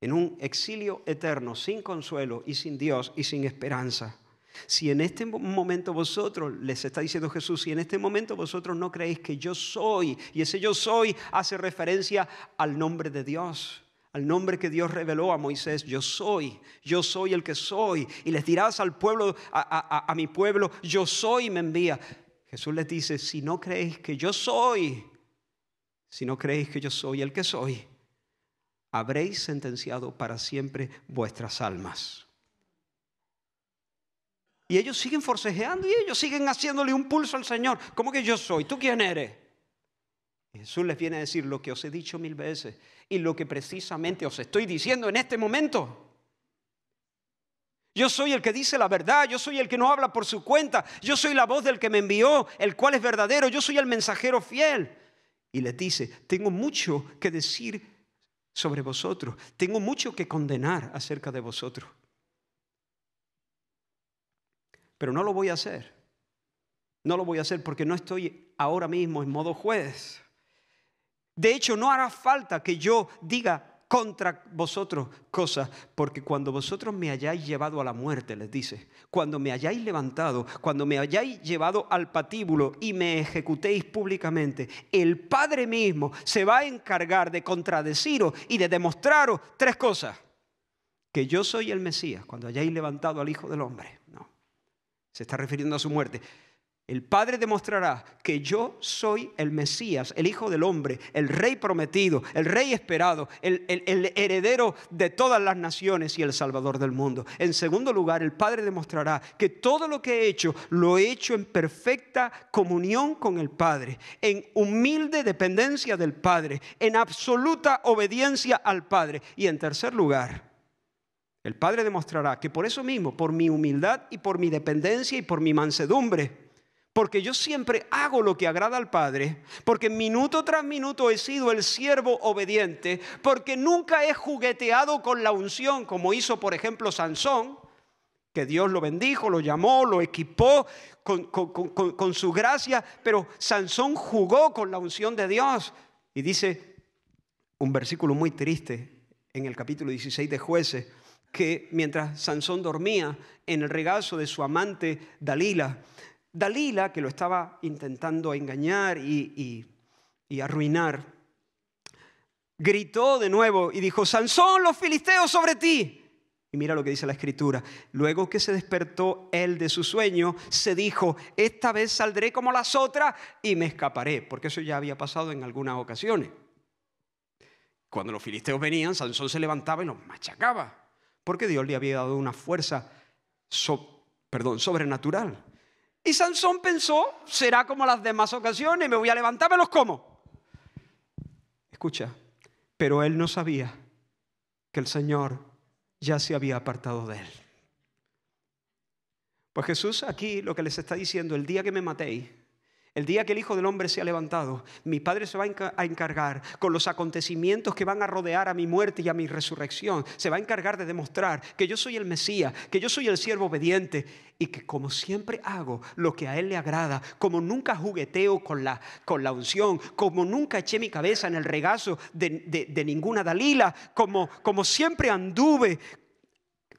S1: en un exilio eterno, sin consuelo y sin Dios y sin esperanza. Si en este momento vosotros, les está diciendo Jesús, si en este momento vosotros no creéis que yo soy, y ese yo soy hace referencia al nombre de Dios, al nombre que Dios reveló a Moisés, yo soy, yo soy el que soy, y les dirás al pueblo, a, mi pueblo, yo soy me envía. Jesús les dice, si no creéis que yo soy, si no creéis que yo soy el que soy, habréis sentenciado para siempre vuestras almas. Y ellos siguen forcejeando y ellos siguen haciéndole un pulso al Señor. ¿Cómo que yo soy? ¿Tú quién eres? Jesús les viene a decir lo que os he dicho mil veces y lo que precisamente os estoy diciendo en este momento. Yo soy el que dice la verdad, yo soy el que no habla por su cuenta, yo soy la voz del que me envió, el cual es verdadero, yo soy el mensajero fiel. Y les dice, tengo mucho que decir sobre vosotros. Tengo mucho que condenar acerca de vosotros. Pero no lo voy a hacer. No lo voy a hacer porque no estoy ahora mismo en modo juez. De hecho, no hará falta que yo diga contra vosotros cosas, porque cuando vosotros me hayáis llevado a la muerte, les dice, cuando me hayáis levantado, cuando me hayáis llevado al patíbulo y me ejecutéis públicamente, el Padre mismo se va a encargar de contradeciros y de demostraros tres cosas. Que yo soy el Mesías, cuando hayáis levantado al Hijo del Hombre. No, se está refiriendo a su muerte el Padre demostrará que yo soy el Mesías, el Hijo del Hombre, el Rey prometido, el Rey esperado, el, heredero de todas las naciones y el Salvador del mundo. En segundo lugar, el Padre demostrará que todo lo que he hecho lo he hecho en perfecta comunión con el Padre, en humilde dependencia del Padre, en absoluta obediencia al Padre. Y en tercer lugar, el Padre demostrará que por eso mismo, por mi humildad y por mi dependencia y por mi mansedumbre, porque yo siempre hago lo que agrada al Padre, porque minuto tras minuto he sido el siervo obediente, porque nunca he jugueteado con la unción, como hizo, por ejemplo, Sansón, que Dios lo bendijo, lo llamó, lo equipó con, su gracia, pero Sansón jugó con la unción de Dios. Y dice un versículo muy triste en el capítulo 16 de jueces, que mientras Sansón dormía en el regazo de su amante Dalila, Dalila, que lo estaba intentando engañar y, arruinar, gritó de nuevo y dijo, Sansón, los filisteos sobre ti. Y mira lo que dice la escritura. Luego que se despertó él de su sueño, se dijo, esta vez saldré como las otras y me escaparé, porque eso ya había pasado en algunas ocasiones. Cuando los filisteos venían, Sansón se levantaba y los machacaba, porque Dios le había dado una fuerza perdón, sobrenatural. Y Sansón pensó, será como las demás ocasiones, me voy a levantar, me los como. Escucha, pero él no sabía que el Señor ya se había apartado de él. Pues Jesús aquí lo que les está diciendo, el día que me matéis, el día que el Hijo del Hombre se ha levantado, mi Padre se va a encargar con los acontecimientos que van a rodear a mi muerte y a mi resurrección. Se va a encargar de demostrar que yo soy el Mesías, que yo soy el siervo obediente y que como siempre hago lo que a Él le agrada, como nunca jugueteo con la, con la unción, como nunca eché mi cabeza en el regazo de, ninguna Dalila, como, como siempre anduve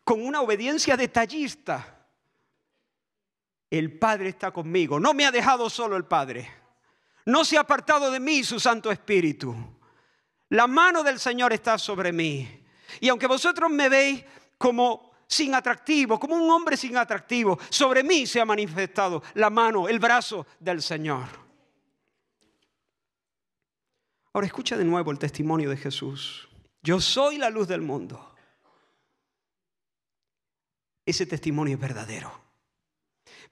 S1: con una obediencia detallista el Padre está conmigo. No me ha dejado solo el Padre. No se ha apartado de mí su Santo Espíritu. La mano del Señor está sobre mí. Y aunque vosotros me veis como sin atractivo, como un hombre sin atractivo, sobre mí se ha manifestado la mano, el brazo del Señor. Ahora escucha de nuevo el testimonio de Jesús. Yo soy la luz del mundo. Ese testimonio es verdadero.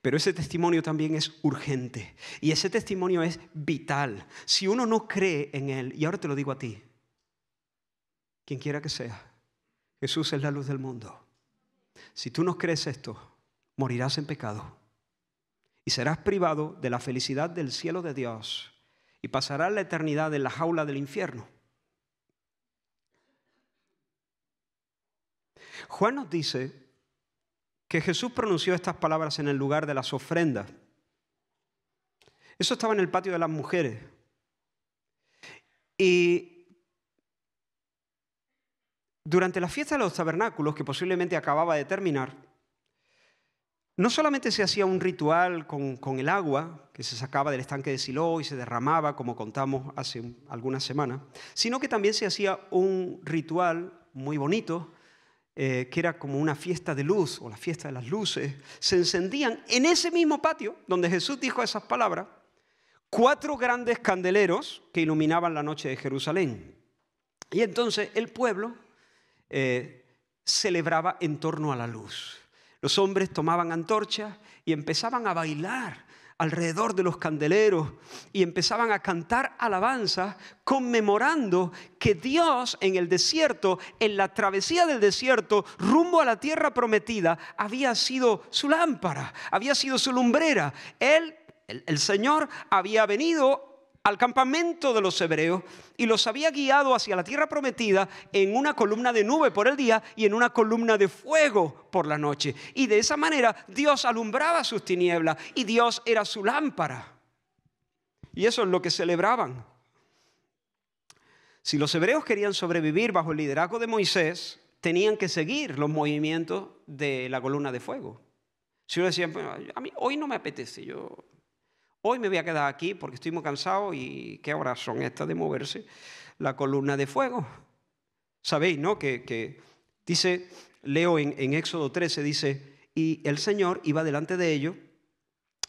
S1: Pero ese testimonio también es urgente y ese testimonio es vital. Si uno no cree en Él, y ahora te lo digo a ti, quien quiera que sea, Jesús es la luz del mundo. Si tú no crees esto, morirás en pecado y serás privado de la felicidad del cielo de Dios y pasarás la eternidad en la jaula del infierno. Juan nos dice que Jesús pronunció estas palabras en el lugar de las ofrendas. Eso estaba en el patio de las mujeres. Y durante la fiesta de los tabernáculos, que posiblemente acababa de terminar, no solamente se hacía un ritual con, el agua que se sacaba del estanque de Silo y se derramaba, como contamos hace algunas semanas, sino que también se hacía un ritual muy bonito eh, que era como una fiesta de luz o la fiesta de las luces, se encendían en ese mismo patio donde Jesús dijo esas palabras, cuatro grandes candeleros que iluminaban la noche de Jerusalén. Y entonces el pueblo eh, celebraba en torno a la luz. Los hombres tomaban antorchas y empezaban a bailar alrededor de los candeleros y empezaban a cantar alabanzas conmemorando que Dios en el desierto, en la travesía del desierto rumbo a la tierra prometida, había sido su lámpara, había sido su lumbrera. Él el, Señor había venido al campamento de los hebreos y los había guiado hacia la tierra prometida en una columna de nube por el día y en una columna de fuego por la noche. Y de esa manera Dios alumbraba sus tinieblas y Dios era su lámpara. Y eso es lo que celebraban. Si los hebreos querían sobrevivir bajo el liderazgo de Moisés, tenían que seguir los movimientos de la columna de fuego. Si uno decía, a mí hoy no me apetece, yo Hoy me voy a quedar aquí porque estoy muy cansado y qué horas son estas de moverse. La columna de fuego. Sabéis, ¿no? Que, dice, leo en, Éxodo 13, dice, y el Señor iba delante de ellos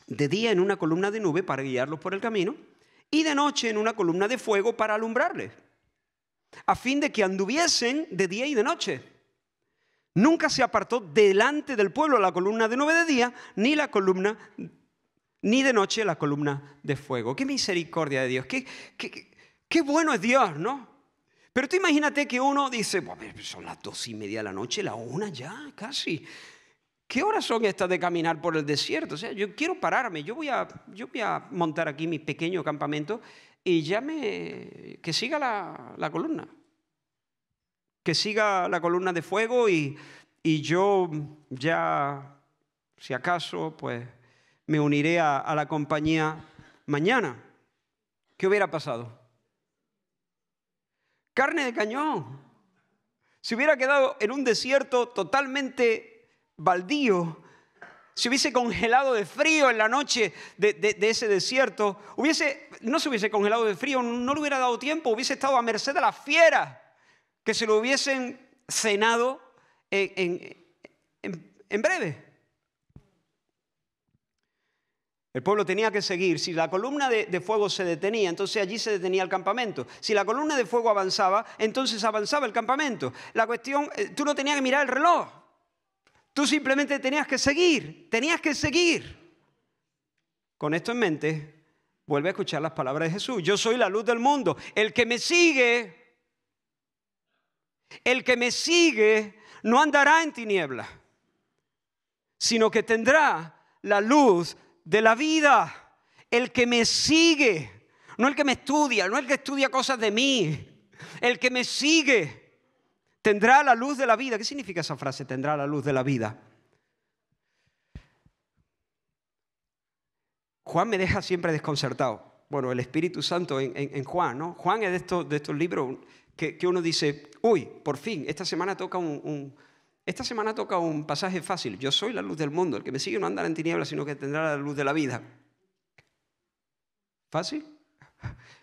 S1: de día en una columna de nube para guiarlos por el camino y de noche en una columna de fuego para alumbrarles, a fin de que anduviesen de día y de noche. Nunca se apartó delante del pueblo la columna de nube de día ni la columna ni de noche la columna de fuego. Qué misericordia de Dios, qué, qué, qué bueno es Dios, ¿no? Pero tú imagínate que uno dice, son las dos y media de la noche, la una ya, casi. ¿Qué horas son estas de caminar por el desierto? O sea, yo quiero pararme, yo voy a, yo voy a montar aquí mi pequeño campamento y ya me... que siga la, columna. Que siga la columna de fuego y, y yo ya, si acaso, pues me uniré a, la compañía mañana. ¿Qué hubiera pasado? Carne de cañón. Si hubiera quedado en un desierto totalmente baldío, si hubiese congelado de frío en la noche de, ese desierto, hubiese, no se hubiese congelado de frío, no le hubiera dado tiempo, hubiese estado a merced de las fieras que se lo hubiesen cenado en breve. El pueblo tenía que seguir. Si la columna de, fuego se detenía, entonces allí se detenía el campamento. Si la columna de fuego avanzaba, entonces avanzaba el campamento. La cuestión, eh, tú no tenías que mirar el reloj. Tú simplemente tenías que seguir, tenías que seguir. Con esto en mente, vuelve a escuchar las palabras de Jesús. Yo soy la luz del mundo. El que me sigue, el que me sigue no andará en tinieblas, sino que tendrá la luz de la vida. El que me sigue, no el que me estudia, no el que estudia cosas de mí. El que me sigue tendrá la luz de la vida. ¿Qué significa esa frase? Tendrá la luz de la vida. Juan me deja siempre desconcertado. Bueno, el Espíritu Santo en, Juan, ¿no? Juan es de estos, libros que, uno dice, uy, por fin, esta semana toca un esta semana toca un pasaje fácil. Yo soy la luz del mundo. El que me sigue no andará en tinieblas, sino que tendrá la luz de la vida. ¿Fácil?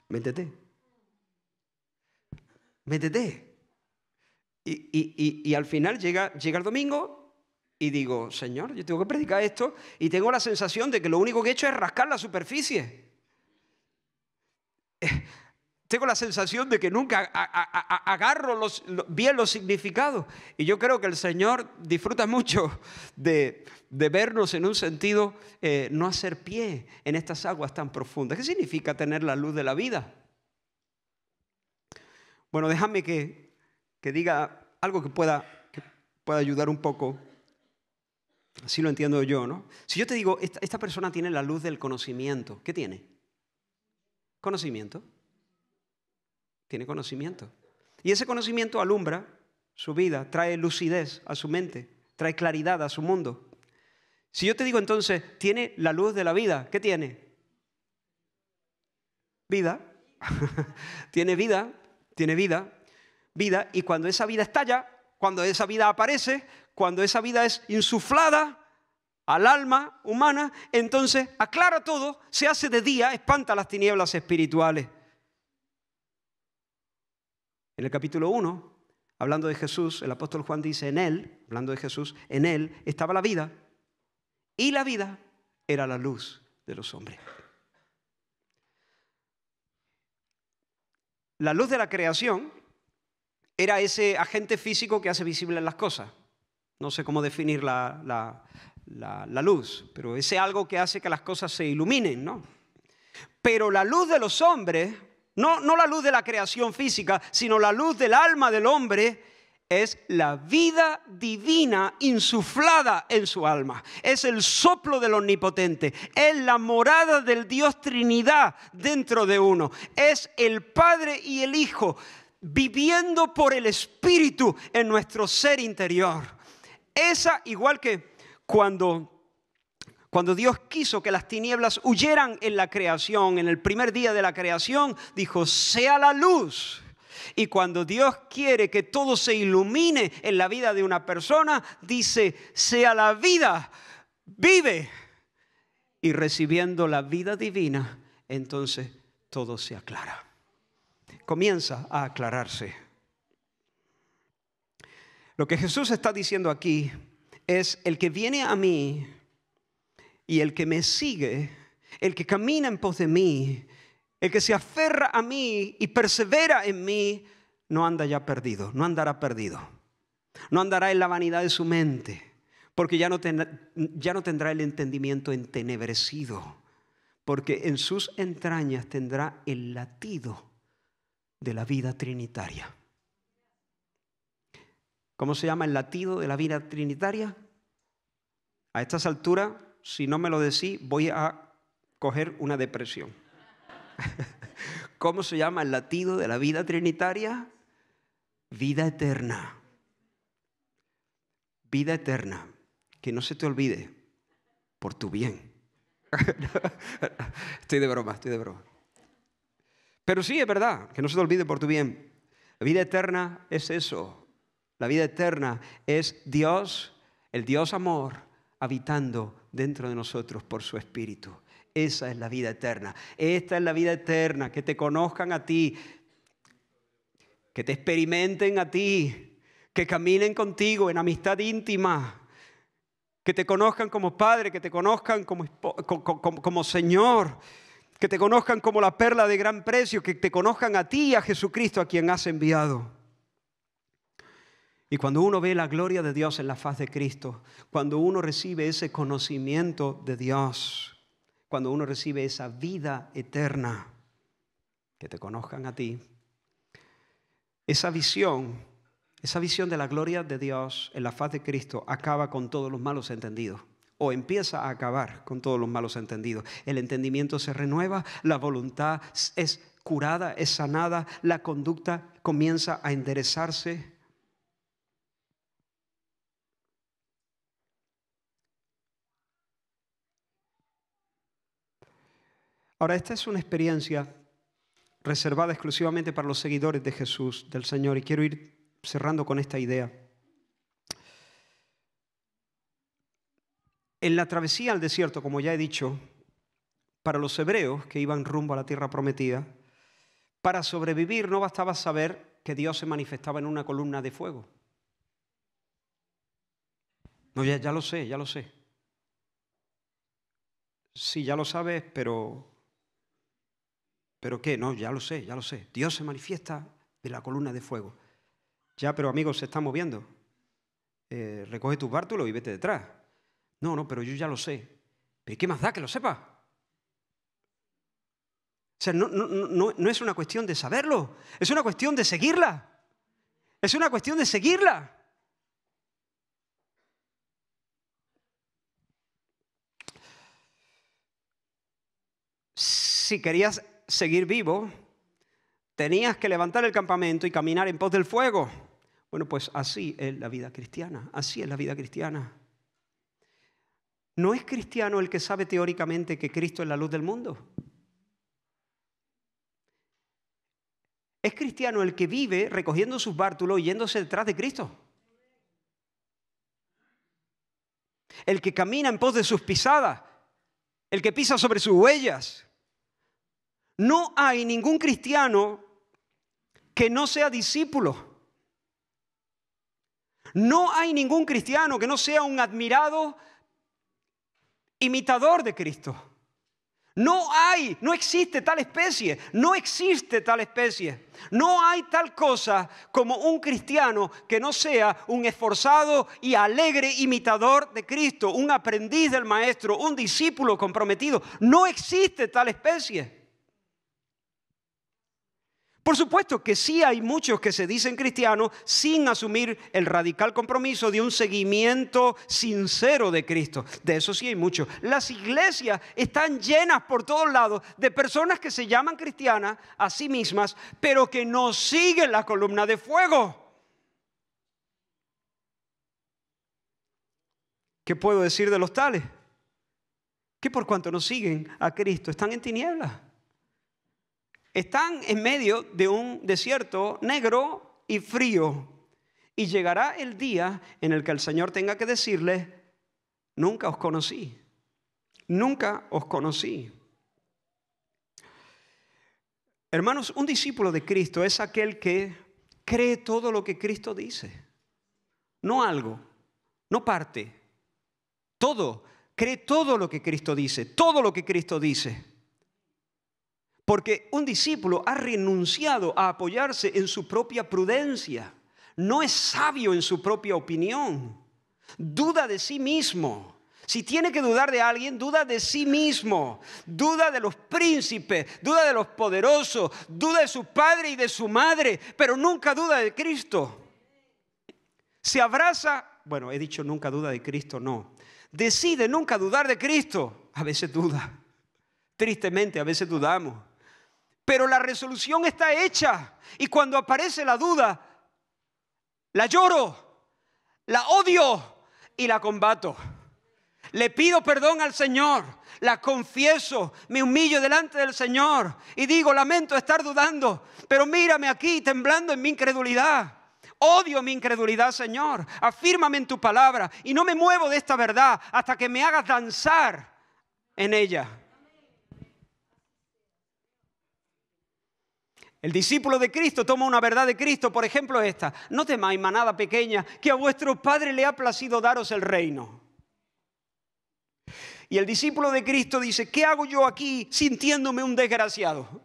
S1: Métete. Métete. Y, al final llega, llega el domingo y digo, Señor, yo tengo que predicar esto y tengo la sensación de que lo único que he hecho es rascar la superficie tengo la sensación de que nunca agarro bien los significados. Y yo creo que el Señor disfruta *laughs* mucho de, vernos en un sentido, eh, no hacer pie en estas aguas tan profundas. ¿Qué significa tener la luz de la vida? Bueno, déjame que, diga algo que pueda, ayudar un poco. Así lo entiendo yo, ¿no? Si yo te digo, esta persona tiene la luz del conocimiento, ¿qué tiene? Conocimiento tiene conocimiento. Y ese conocimiento alumbra su vida, trae lucidez a su mente, trae claridad a su mundo. Si yo te digo entonces, tiene la luz de la vida, ¿qué tiene? Vida. *laughs* tiene vida, tiene vida, vida. Y cuando esa vida estalla, cuando esa vida aparece, cuando esa vida es insuflada al alma humana, entonces aclara todo, se hace de día, espanta las tinieblas espirituales. En el capítulo 1, hablando de Jesús, el apóstol Juan dice, en Él, hablando de Jesús, en Él estaba la vida y la vida era la luz de los hombres. La luz de la creación era ese agente físico que hace visibles las cosas. No sé cómo definir la, la, luz, pero ese algo que hace que las cosas se iluminen, ¿no? Pero la luz de los hombres no, la luz de la creación física, sino la luz del alma del hombre es la vida divina insuflada en su alma. Es el soplo del omnipotente. Es la morada del Dios Trinidad dentro de uno. Es el Padre y el Hijo viviendo por el Espíritu en nuestro ser interior. Esa igual que cuando cuando Dios quiso que las tinieblas huyeran en la creación, en el primer día de la creación, dijo, sea la luz. Y cuando Dios quiere que todo se ilumine en la vida de una persona, dice, sea la vida, vive. Y recibiendo la vida divina, entonces todo se aclara. Comienza a aclararse. Lo que Jesús está diciendo aquí es, el que viene a mí, y el que me sigue, el que camina en pos de mí, el que se aferra a mí y persevera en mí, no anda ya perdido, no andará perdido. No andará en la vanidad de su mente, porque ya no, tendrá el entendimiento entenebrecido, porque en sus entrañas tendrá el latido de la vida trinitaria. ¿Cómo se llama el latido de la vida trinitaria? A estas alturas si no me lo decís, voy a coger una depresión. *laughs* ¿Cómo se llama el latido de la vida trinitaria? Vida eterna. Vida eterna. Que no se te olvide, por tu bien. *laughs* estoy de broma, estoy de broma. Pero sí, es verdad, que no se te olvide por tu bien. La vida eterna es eso. La vida eterna es Dios, el Dios amor, habitando dentro de nosotros por su Espíritu. Esa es la vida eterna. Esta es la vida eterna, que te conozcan a ti, que te experimenten a ti, que caminen contigo en amistad íntima, que te conozcan como Padre, que te conozcan como, Señor, que te conozcan como la perla de gran precio, que te conozcan a ti a Jesucristo a quien has enviado. Y cuando uno ve la gloria de Dios en la faz de Cristo, cuando uno recibe ese conocimiento de Dios, cuando uno recibe esa vida eterna, que te conozcan a ti, esa visión, esa visión de la gloria de Dios en la faz de Cristo acaba con todos los malos entendidos o empieza a acabar con todos los malos entendidos. El entendimiento se renueva, la voluntad es curada, es sanada, la conducta comienza a enderezarse, Ahora, esta es una experiencia reservada exclusivamente para los seguidores de Jesús, del Señor, y quiero ir cerrando con esta idea. En la travesía al desierto, como ya he dicho, para los hebreos que iban rumbo a la tierra prometida, para sobrevivir no bastaba saber que Dios se manifestaba en una columna de fuego. No, ya, ya lo sé, ya lo sé. Sí, ya lo sabes, pero ¿Pero qué? No, ya lo sé, ya lo sé. Dios se manifiesta de la columna de fuego. Ya, pero amigos, se está moviendo. Eh, recoge tus bártulos y vete detrás. No, no, pero yo ya lo sé. ¿Pero qué más da que lo sepa? O sea, no, no, es una cuestión de saberlo, es una cuestión de seguirla. Es una cuestión de seguirla. Si querías seguir vivo, tenías que levantar el campamento y caminar en pos del fuego. Bueno, pues así es la vida cristiana, así es la vida cristiana. No es cristiano el que sabe teóricamente que Cristo es la luz del mundo. Es cristiano el que vive recogiendo sus bártulos y yéndose detrás de Cristo. El que camina en pos de sus pisadas. El que pisa sobre sus huellas. No hay ningún cristiano que no sea discípulo. No hay ningún cristiano que no sea un admirado imitador de Cristo. No hay, no existe tal especie, no existe tal especie. No hay tal cosa como un cristiano que no sea un esforzado y alegre imitador de Cristo, un aprendiz del Maestro, un discípulo comprometido. No existe tal especie. Por supuesto que sí hay muchos que se dicen cristianos sin asumir el radical compromiso de un seguimiento sincero de Cristo. De eso sí hay muchos. Las iglesias están llenas por todos lados de personas que se llaman cristianas a sí mismas, pero que no siguen la columna de fuego. ¿Qué puedo decir de los tales? Que por cuanto no siguen a Cristo están en tinieblas. Están en medio de un desierto negro y frío. Y llegará el día en el que el Señor tenga que decirles, nunca os conocí, nunca os conocí. Hermanos, un discípulo de Cristo es aquel que cree todo lo que Cristo dice. No algo, no parte. Todo, cree todo lo que Cristo dice, todo lo que Cristo dice. Porque un discípulo ha renunciado a apoyarse en su propia prudencia, no es sabio en su propia opinión, duda de sí mismo. Si tiene que dudar de alguien, duda de sí mismo, duda de los príncipes, duda de los poderosos, duda de su padre y de su madre, pero nunca duda de Cristo. Se abraza, bueno, he dicho nunca duda de Cristo, no. Decide nunca dudar de Cristo. A veces duda. Tristemente, a veces dudamos pero la resolución está hecha. Y cuando aparece la duda, la lloro, la odio y la combato. Le pido perdón al Señor, la confieso, me humillo delante del Señor y digo, lamento estar dudando, pero mírame aquí temblando en mi incredulidad. Odio mi incredulidad, Señor. Afírmame en tu palabra y no me muevo de esta verdad hasta que me hagas danzar en ella. El discípulo de Cristo toma una verdad de Cristo, por ejemplo esta, no temáis manada pequeña, que a vuestro Padre le ha placido daros el reino. Y el discípulo de Cristo dice, ¿qué hago yo aquí sintiéndome un desgraciado?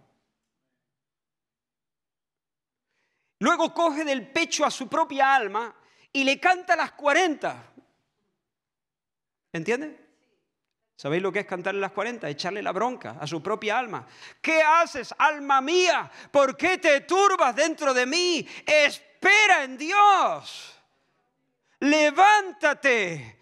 S1: Luego coge del pecho a su propia alma y le canta las 40. ¿Entiendes? ¿Sabéis lo que es cantar en las 40? Echarle la bronca a su propia alma. ¿Qué haces, alma mía? ¿Por qué te turbas dentro de mí? Espera en Dios. Levántate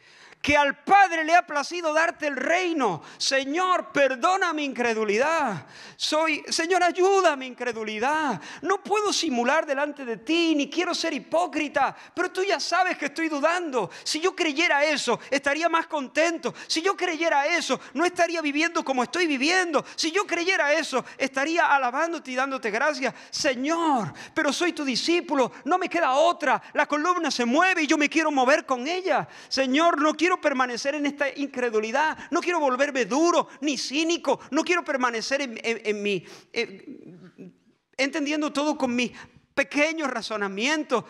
S1: que al Padre le ha placido darte el reino. Señor, perdona mi incredulidad. Soy, Señor, ayuda a mi incredulidad. No puedo simular delante de ti, ni quiero ser hipócrita, pero tú ya sabes que estoy dudando. Si yo creyera eso, estaría más contento. Si yo creyera eso, no estaría viviendo como estoy viviendo. Si yo creyera eso, estaría alabándote y dándote gracias. Señor, pero soy tu discípulo, no me queda otra. La columna se mueve y yo me quiero mover con ella. Señor, no quiero permanecer en esta incredulidad, no quiero volverme duro ni cínico, no quiero permanecer en, mi, eh, entendiendo todo con mis pequeños razonamientos.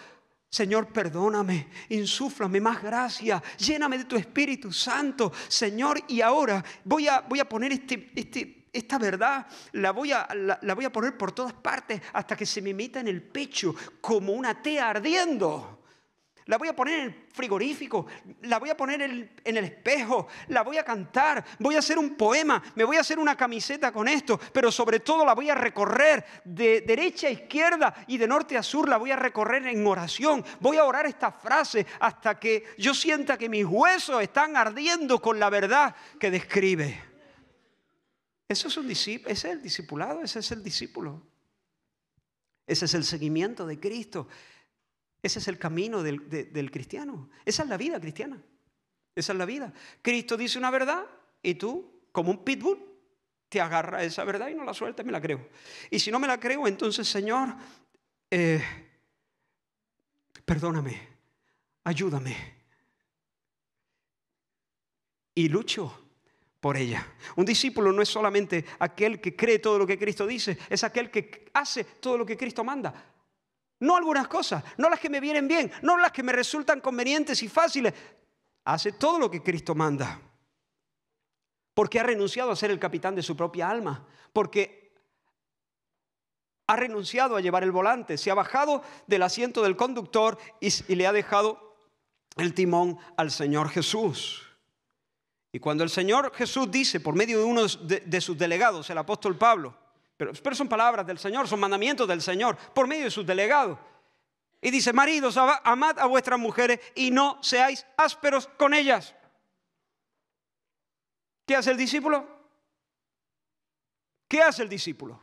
S1: Señor, perdóname, insúflame más gracia, lléname de tu Espíritu Santo, Señor. Y ahora voy a, voy a poner este, este esta verdad, la voy, a, la, voy a poner por todas partes hasta que se me meta en el pecho como una tea ardiendo la voy a poner en el frigorífico, la voy a poner en, el espejo, la voy a cantar, voy a hacer un poema, me voy a hacer una camiseta con esto, pero sobre todo la voy a recorrer de derecha a izquierda y de norte a sur, la voy a recorrer en oración, voy a orar esta frase hasta que yo sienta que mis huesos están ardiendo con la verdad que describe. Eso es un ese es el discipulado, ese es el discípulo. Ese es el seguimiento de Cristo. Ese es el camino del, cristiano. Esa es la vida cristiana. Esa es la vida. Cristo dice una verdad y tú, como un pitbull, te agarra esa verdad y no la suelta me la creo. Y si no me la creo, entonces, Señor, eh, perdóname, ayúdame. Y lucho por ella. Un discípulo no es solamente aquel que cree todo lo que Cristo dice, es aquel que hace todo lo que Cristo manda. No algunas cosas, no las que me vienen bien, no las que me resultan convenientes y fáciles. Hace todo lo que Cristo manda. Porque ha renunciado a ser el capitán de su propia alma. Porque ha renunciado a llevar el volante. Se ha bajado del asiento del conductor y, le ha dejado el timón al Señor Jesús. Y cuando el Señor Jesús dice por medio de uno de sus delegados, el apóstol Pablo, pero, son palabras del Señor, son mandamientos del Señor por medio de sus delegados. Y dice, maridos, amad a vuestras mujeres y no seáis ásperos con ellas. ¿Qué hace el discípulo? ¿Qué hace el discípulo?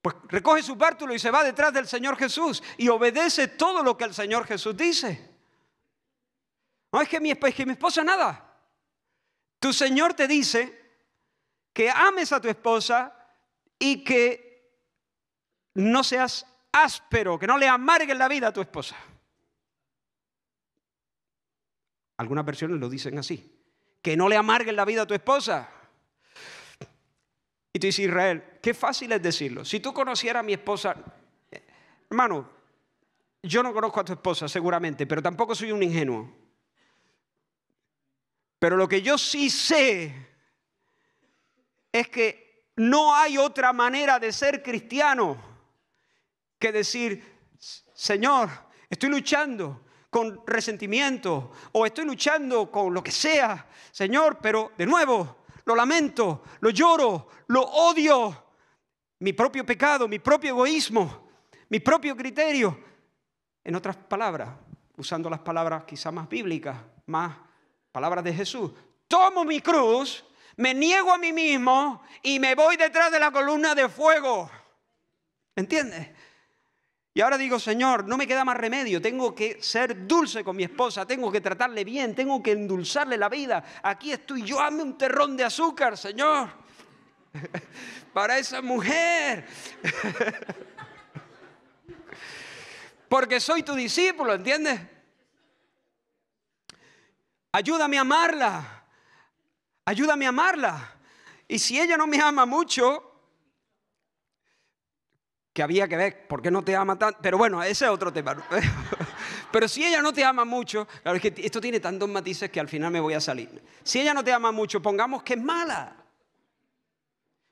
S1: Pues recoge su bártulo y se va detrás del Señor Jesús y obedece todo lo que el Señor Jesús dice. No que mi, es que mi esposa nada. Tu Señor te dice que ames a tu esposa, y que no seas áspero, que no le amargues la vida a tu esposa. Algunas versiones lo dicen así, que no le amarguen la vida a tu esposa. Y tú dices, Israel, qué fácil es decirlo. Si tú conocieras a mi esposa, hermano, yo no conozco a tu esposa seguramente, pero tampoco soy un ingenuo. Pero lo que yo sí sé es que no hay otra manera de ser cristiano que decir, Señor, estoy luchando con resentimiento o estoy luchando con lo que sea, Señor, pero de nuevo, lo lamento, lo lloro, lo odio, mi propio pecado, mi propio egoísmo, mi propio criterio. En otras palabras, usando las palabras quizá más bíblicas, más palabras de Jesús, tomo mi cruz me niego a mí mismo y me voy detrás de la columna de fuego. ¿Entiendes? Y ahora digo, Señor, no me queda más remedio, tengo que ser dulce con mi esposa, tengo que tratarle bien, tengo que endulzarle la vida. Aquí estoy yo, hazme un terrón de azúcar, Señor, *laughs* para esa mujer. *laughs* Porque soy tu discípulo, ¿entiendes? Ayúdame a amarla ayúdame a amarla. Y si ella no me ama mucho, que había que ver por qué no te ama tanto, pero bueno, ese es otro tema. *laughs* Pero si ella no te ama mucho, claro, es que esto tiene tantos matices que al final me voy a salir. Si ella no te ama mucho, pongamos que es mala.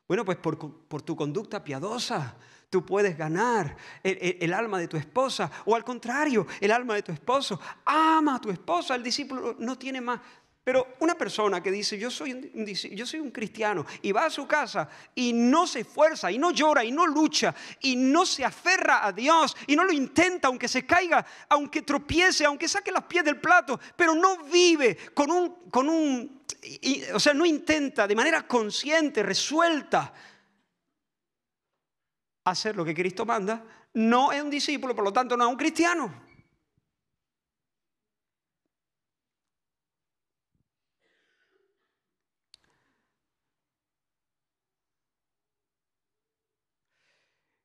S1: Bueno, pues por, tu conducta piadosa, tú puedes ganar el, alma de tu esposa, o al contrario, el alma de tu esposo. Ama a tu esposa, el discípulo no tiene más, pero una persona que dice, yo soy, un, yo soy un cristiano, y va a su casa y no se esfuerza, y no llora, y no lucha, y no se aferra a Dios, y no lo intenta, aunque se caiga, aunque tropiece, aunque saque las pies del plato, pero no vive con un, con un o sea, no intenta de manera consciente, resuelta, hacer lo que Cristo manda, no es un discípulo, por lo tanto no es un cristiano.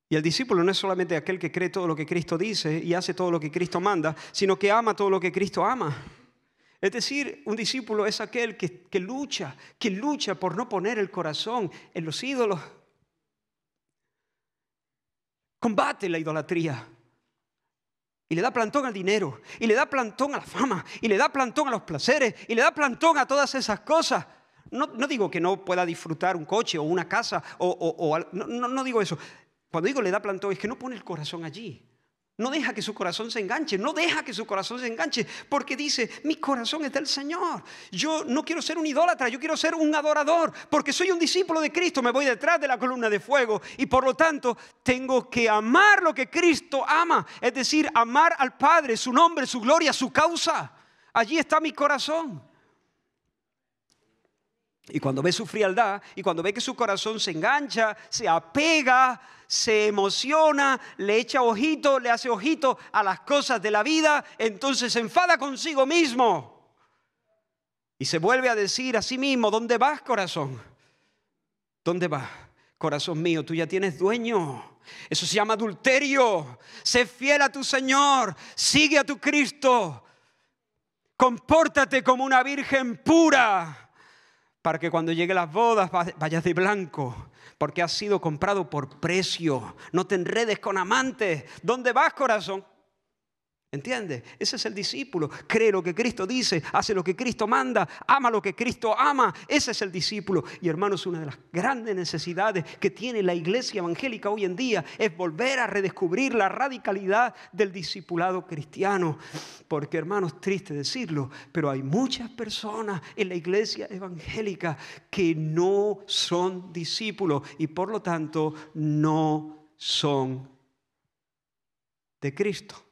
S1: Y el discípulo no es solamente aquel que cree todo lo que Cristo dice y hace todo lo que Cristo manda, sino que ama todo lo que Cristo ama. Es decir, un discípulo es aquel que, lucha, que lucha por no poner el corazón en los ídolos. Combate la idolatría. Y le da plantón al dinero, y le da plantón a la fama, y le da plantón a los placeres, y le da plantón a todas esas cosas. No, digo que no pueda disfrutar un coche o una casa, o, o, no digo eso. Cuando digo le da plantón es que no pone el corazón allí. No deja que su corazón se enganche, no deja que su corazón se enganche, porque dice, mi corazón es del Señor. Yo no quiero ser un idólatra, yo quiero ser un adorador, porque soy un discípulo de Cristo, me voy detrás de la columna de fuego y por lo tanto tengo que amar lo que Cristo ama, es decir, amar al Padre, su nombre, su gloria, su causa. Allí está mi corazón. Y cuando ve su frialdad y cuando ve que su corazón se engancha, se apega se emociona, le echa ojito, le hace ojito a las cosas de la vida, entonces se enfada consigo mismo. Y se vuelve a decir a sí mismo, ¿dónde vas, corazón? ¿Dónde vas? Corazón mío, tú ya tienes dueño. Eso se llama adulterio. Sé fiel a tu Señor. Sigue a tu Cristo. Compórtate como una virgen pura para que cuando llegue las bodas vayas de blanco porque has sido comprado por precio. No te enredes con amantes. ¿Dónde vas, corazón? ¿Entiendes? Ese es el discípulo. Cree lo que Cristo dice, hace lo que Cristo manda, ama lo que Cristo ama. Ese es el discípulo. Y hermanos, una de las grandes necesidades que tiene la iglesia evangélica hoy en día es volver a redescubrir la radicalidad del discipulado cristiano. Porque hermanos, triste decirlo, pero hay muchas personas en la iglesia evangélica que no son discípulos y por lo tanto no son de Cristo.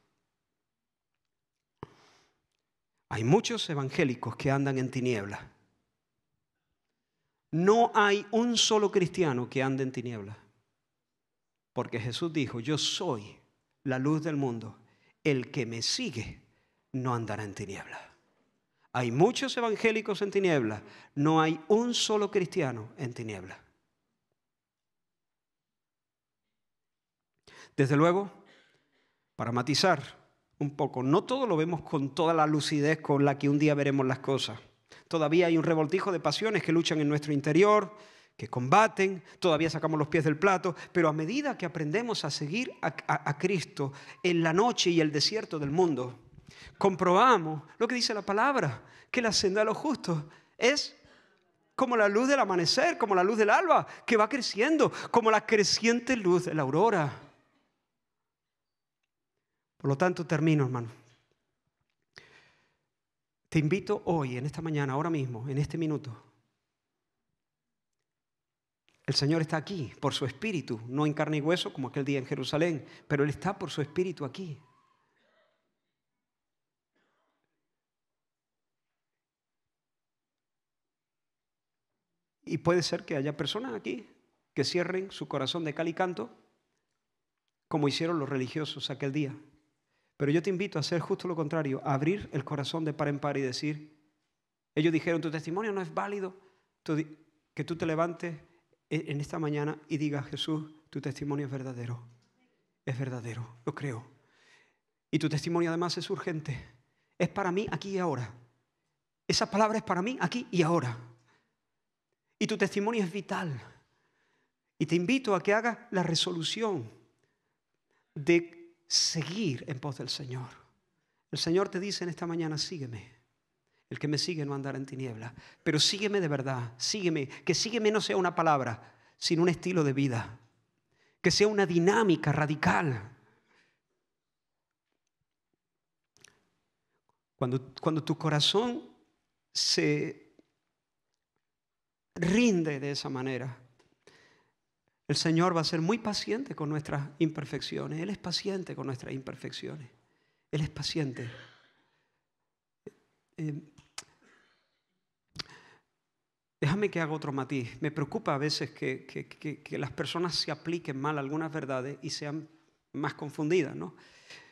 S1: Hay muchos evangélicos que andan en tinieblas. No hay un solo cristiano que ande en tinieblas. Porque Jesús dijo, yo soy la luz del mundo. El que me sigue no andará en tinieblas. Hay muchos evangélicos en tinieblas. No hay un solo cristiano en tinieblas. Desde luego, para matizar, un poco. No todo lo vemos con toda la lucidez con la que un día veremos las cosas. Todavía hay un revoltijo de pasiones que luchan en nuestro interior, que combaten, todavía sacamos los pies del plato, pero a medida que aprendemos a seguir a, Cristo en la noche y el desierto del mundo, comprobamos lo que dice la palabra, que la senda de los justos es como la luz del amanecer, como la luz del alba, que va creciendo, como la creciente luz de la aurora. Por lo tanto, termino, hermano. Te invito hoy, en esta mañana, ahora mismo, en este minuto. El Señor está aquí por su espíritu, no en carne y hueso como aquel día en Jerusalén, pero Él está por su espíritu aquí. Y puede ser que haya personas aquí que cierren su corazón de cal y canto, como hicieron los religiosos aquel día. Pero yo te invito a hacer justo lo contrario, a abrir el corazón de par en par y decir, ellos dijeron, tu testimonio no es válido, que tú te levantes e, en esta mañana y digas, Jesús, tu testimonio es verdadero, es verdadero, lo creo. Y tu testimonio además es urgente, es para mí aquí y ahora. Esa palabra es para mí aquí y ahora. Y tu testimonio es vital. Y te invito a que hagas la resolución de seguir en pos del Señor. El Señor te dice en esta mañana, sígueme. El que me sigue no andará en tinieblas. pero sígueme de verdad, sígueme, que sígueme no sea una palabra, sino un estilo de vida, que sea una dinámica radical. cuando tu corazón se rinde de esa manera, el Señor va a ser muy paciente con nuestras imperfecciones. Él es paciente con nuestras imperfecciones. Él es paciente. Em, déjame que haga otro matiz. Me preocupa a veces que, las personas se apliquen mal algunas verdades y sean más confundidas.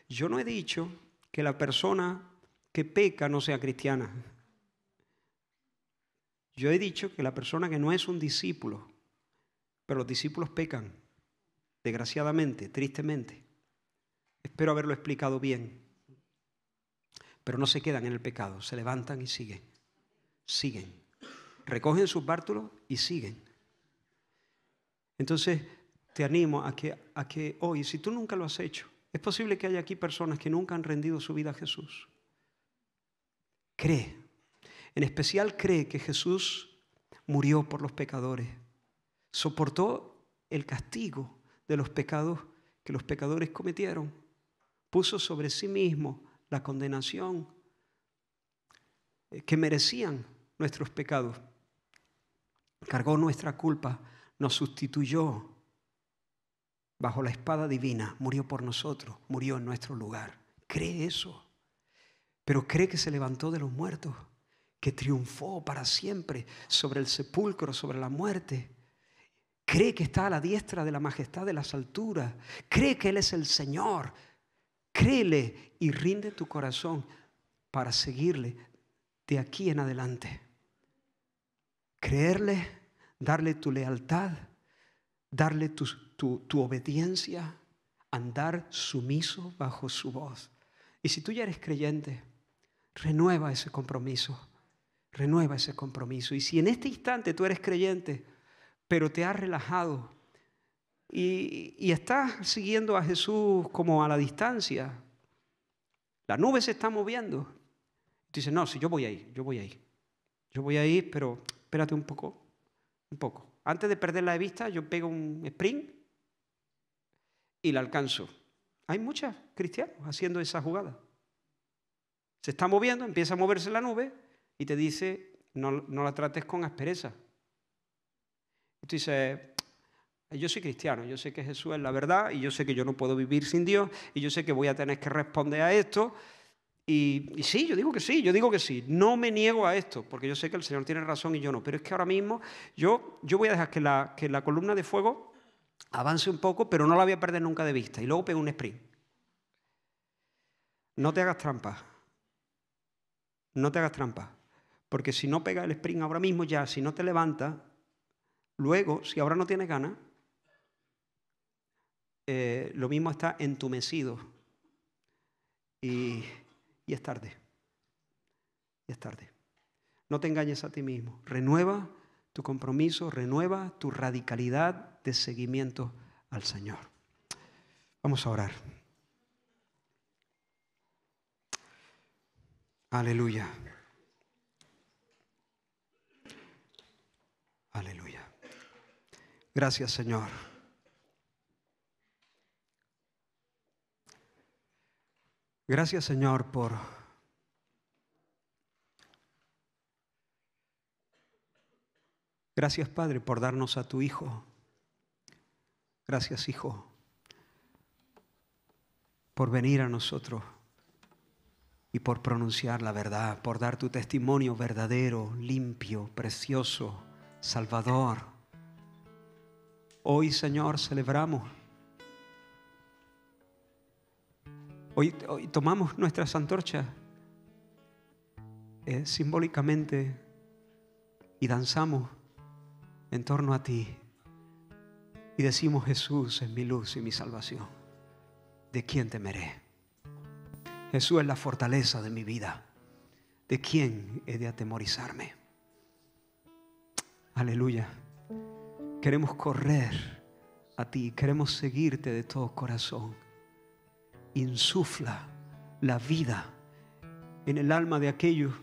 S1: Yo no he dicho que la persona que peca no sea cristiana. Yo he dicho que la persona que no es un discípulo pero los discípulos pecan, desgraciadamente, tristemente. Espero haberlo explicado bien. Pero no se quedan en el pecado, se levantan y siguen. Siguen. Recogen sus bártulos y siguen. Entonces, te animo a que, a que hoy, si tú nunca lo has hecho, es posible que haya aquí personas que nunca han rendido su vida a Jesús. Cree. En especial cree que Jesús murió por los pecadores Soportó el castigo de los pecados que los pecadores cometieron. Puso sobre sí mismo la condenación eh, que merecían nuestros pecados. Cargó nuestra culpa, nos sustituyó bajo la espada divina, murió por nosotros, murió en nuestro lugar. Cree eso, pero cree que se levantó de los muertos, que triunfó para siempre sobre el sepulcro, sobre la muerte cree que está a la diestra de la majestad de las alturas, cree que Él es el Señor, créele y rinde tu corazón para seguirle de aquí en adelante. Creerle, darle tu lealtad, darle tu, tu obediencia, andar sumiso bajo su voz. Y si tú ya eres creyente, renueva ese compromiso, renueva ese compromiso. Y si en este instante tú eres creyente, pero te has relajado y, estás siguiendo a Jesús como a la distancia. La nube se está moviendo. Tú dices, no, si yo voy ahí, yo voy ahí. Yo voy ahí, pero espérate un poco, un poco. Antes de perder la vista, yo pego un sprint y la alcanzo. Hay muchos cristianos haciendo esa jugada. Se está moviendo, empieza a moverse la nube y te dice, no la trates con aspereza, Tú dice, yo soy cristiano, yo sé que Jesús es la verdad y yo sé que yo no puedo vivir sin Dios y yo sé que voy a tener que responder a esto. Y, sí, yo digo que sí, yo digo que sí. No me niego a esto, porque yo sé que el Señor tiene razón y yo no. Pero es que ahora mismo yo, yo voy a dejar que la, la columna de fuego avance un poco, pero no la voy a perder nunca de vista. Y luego pego un sprint. No te hagas trampa. No te hagas trampa. Porque si no pega el sprint ahora mismo ya, si no te levantas, Luego, si ahora no tienes ganas, eh, lo mismo está entumecido y, y es tarde. Y es tarde. No te engañes a ti mismo. Renueva tu compromiso, renueva tu radicalidad de seguimiento al Señor. Vamos a orar. Aleluya. Aleluya. Gracias, Señor. Gracias, Señor, por Gracias, Padre, por darnos a tu Hijo. Gracias, Hijo, por venir a nosotros y por pronunciar la verdad, por dar tu testimonio verdadero, limpio, precioso, salvador hoy, Señor, celebramos. Hoy, tomamos nuestras antorchas eh, simbólicamente y danzamos en torno a ti. Y decimos, Jesús es mi luz y mi salvación. ¿De quién temeré? Jesús es la fortaleza de mi vida. ¿De quién he de atemorizarme? Aleluya. Queremos correr a ti, queremos seguirte de todo corazón. Insufla la vida en el alma de aquellos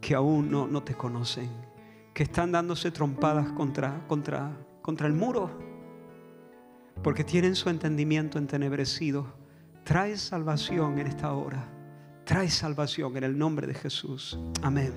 S1: que aún no, te conocen, que están dándose trompadas contra, contra, contra el muro, porque tienen su entendimiento entenebrecido. Trae salvación en esta hora, trae salvación en el nombre de Jesús. Amén.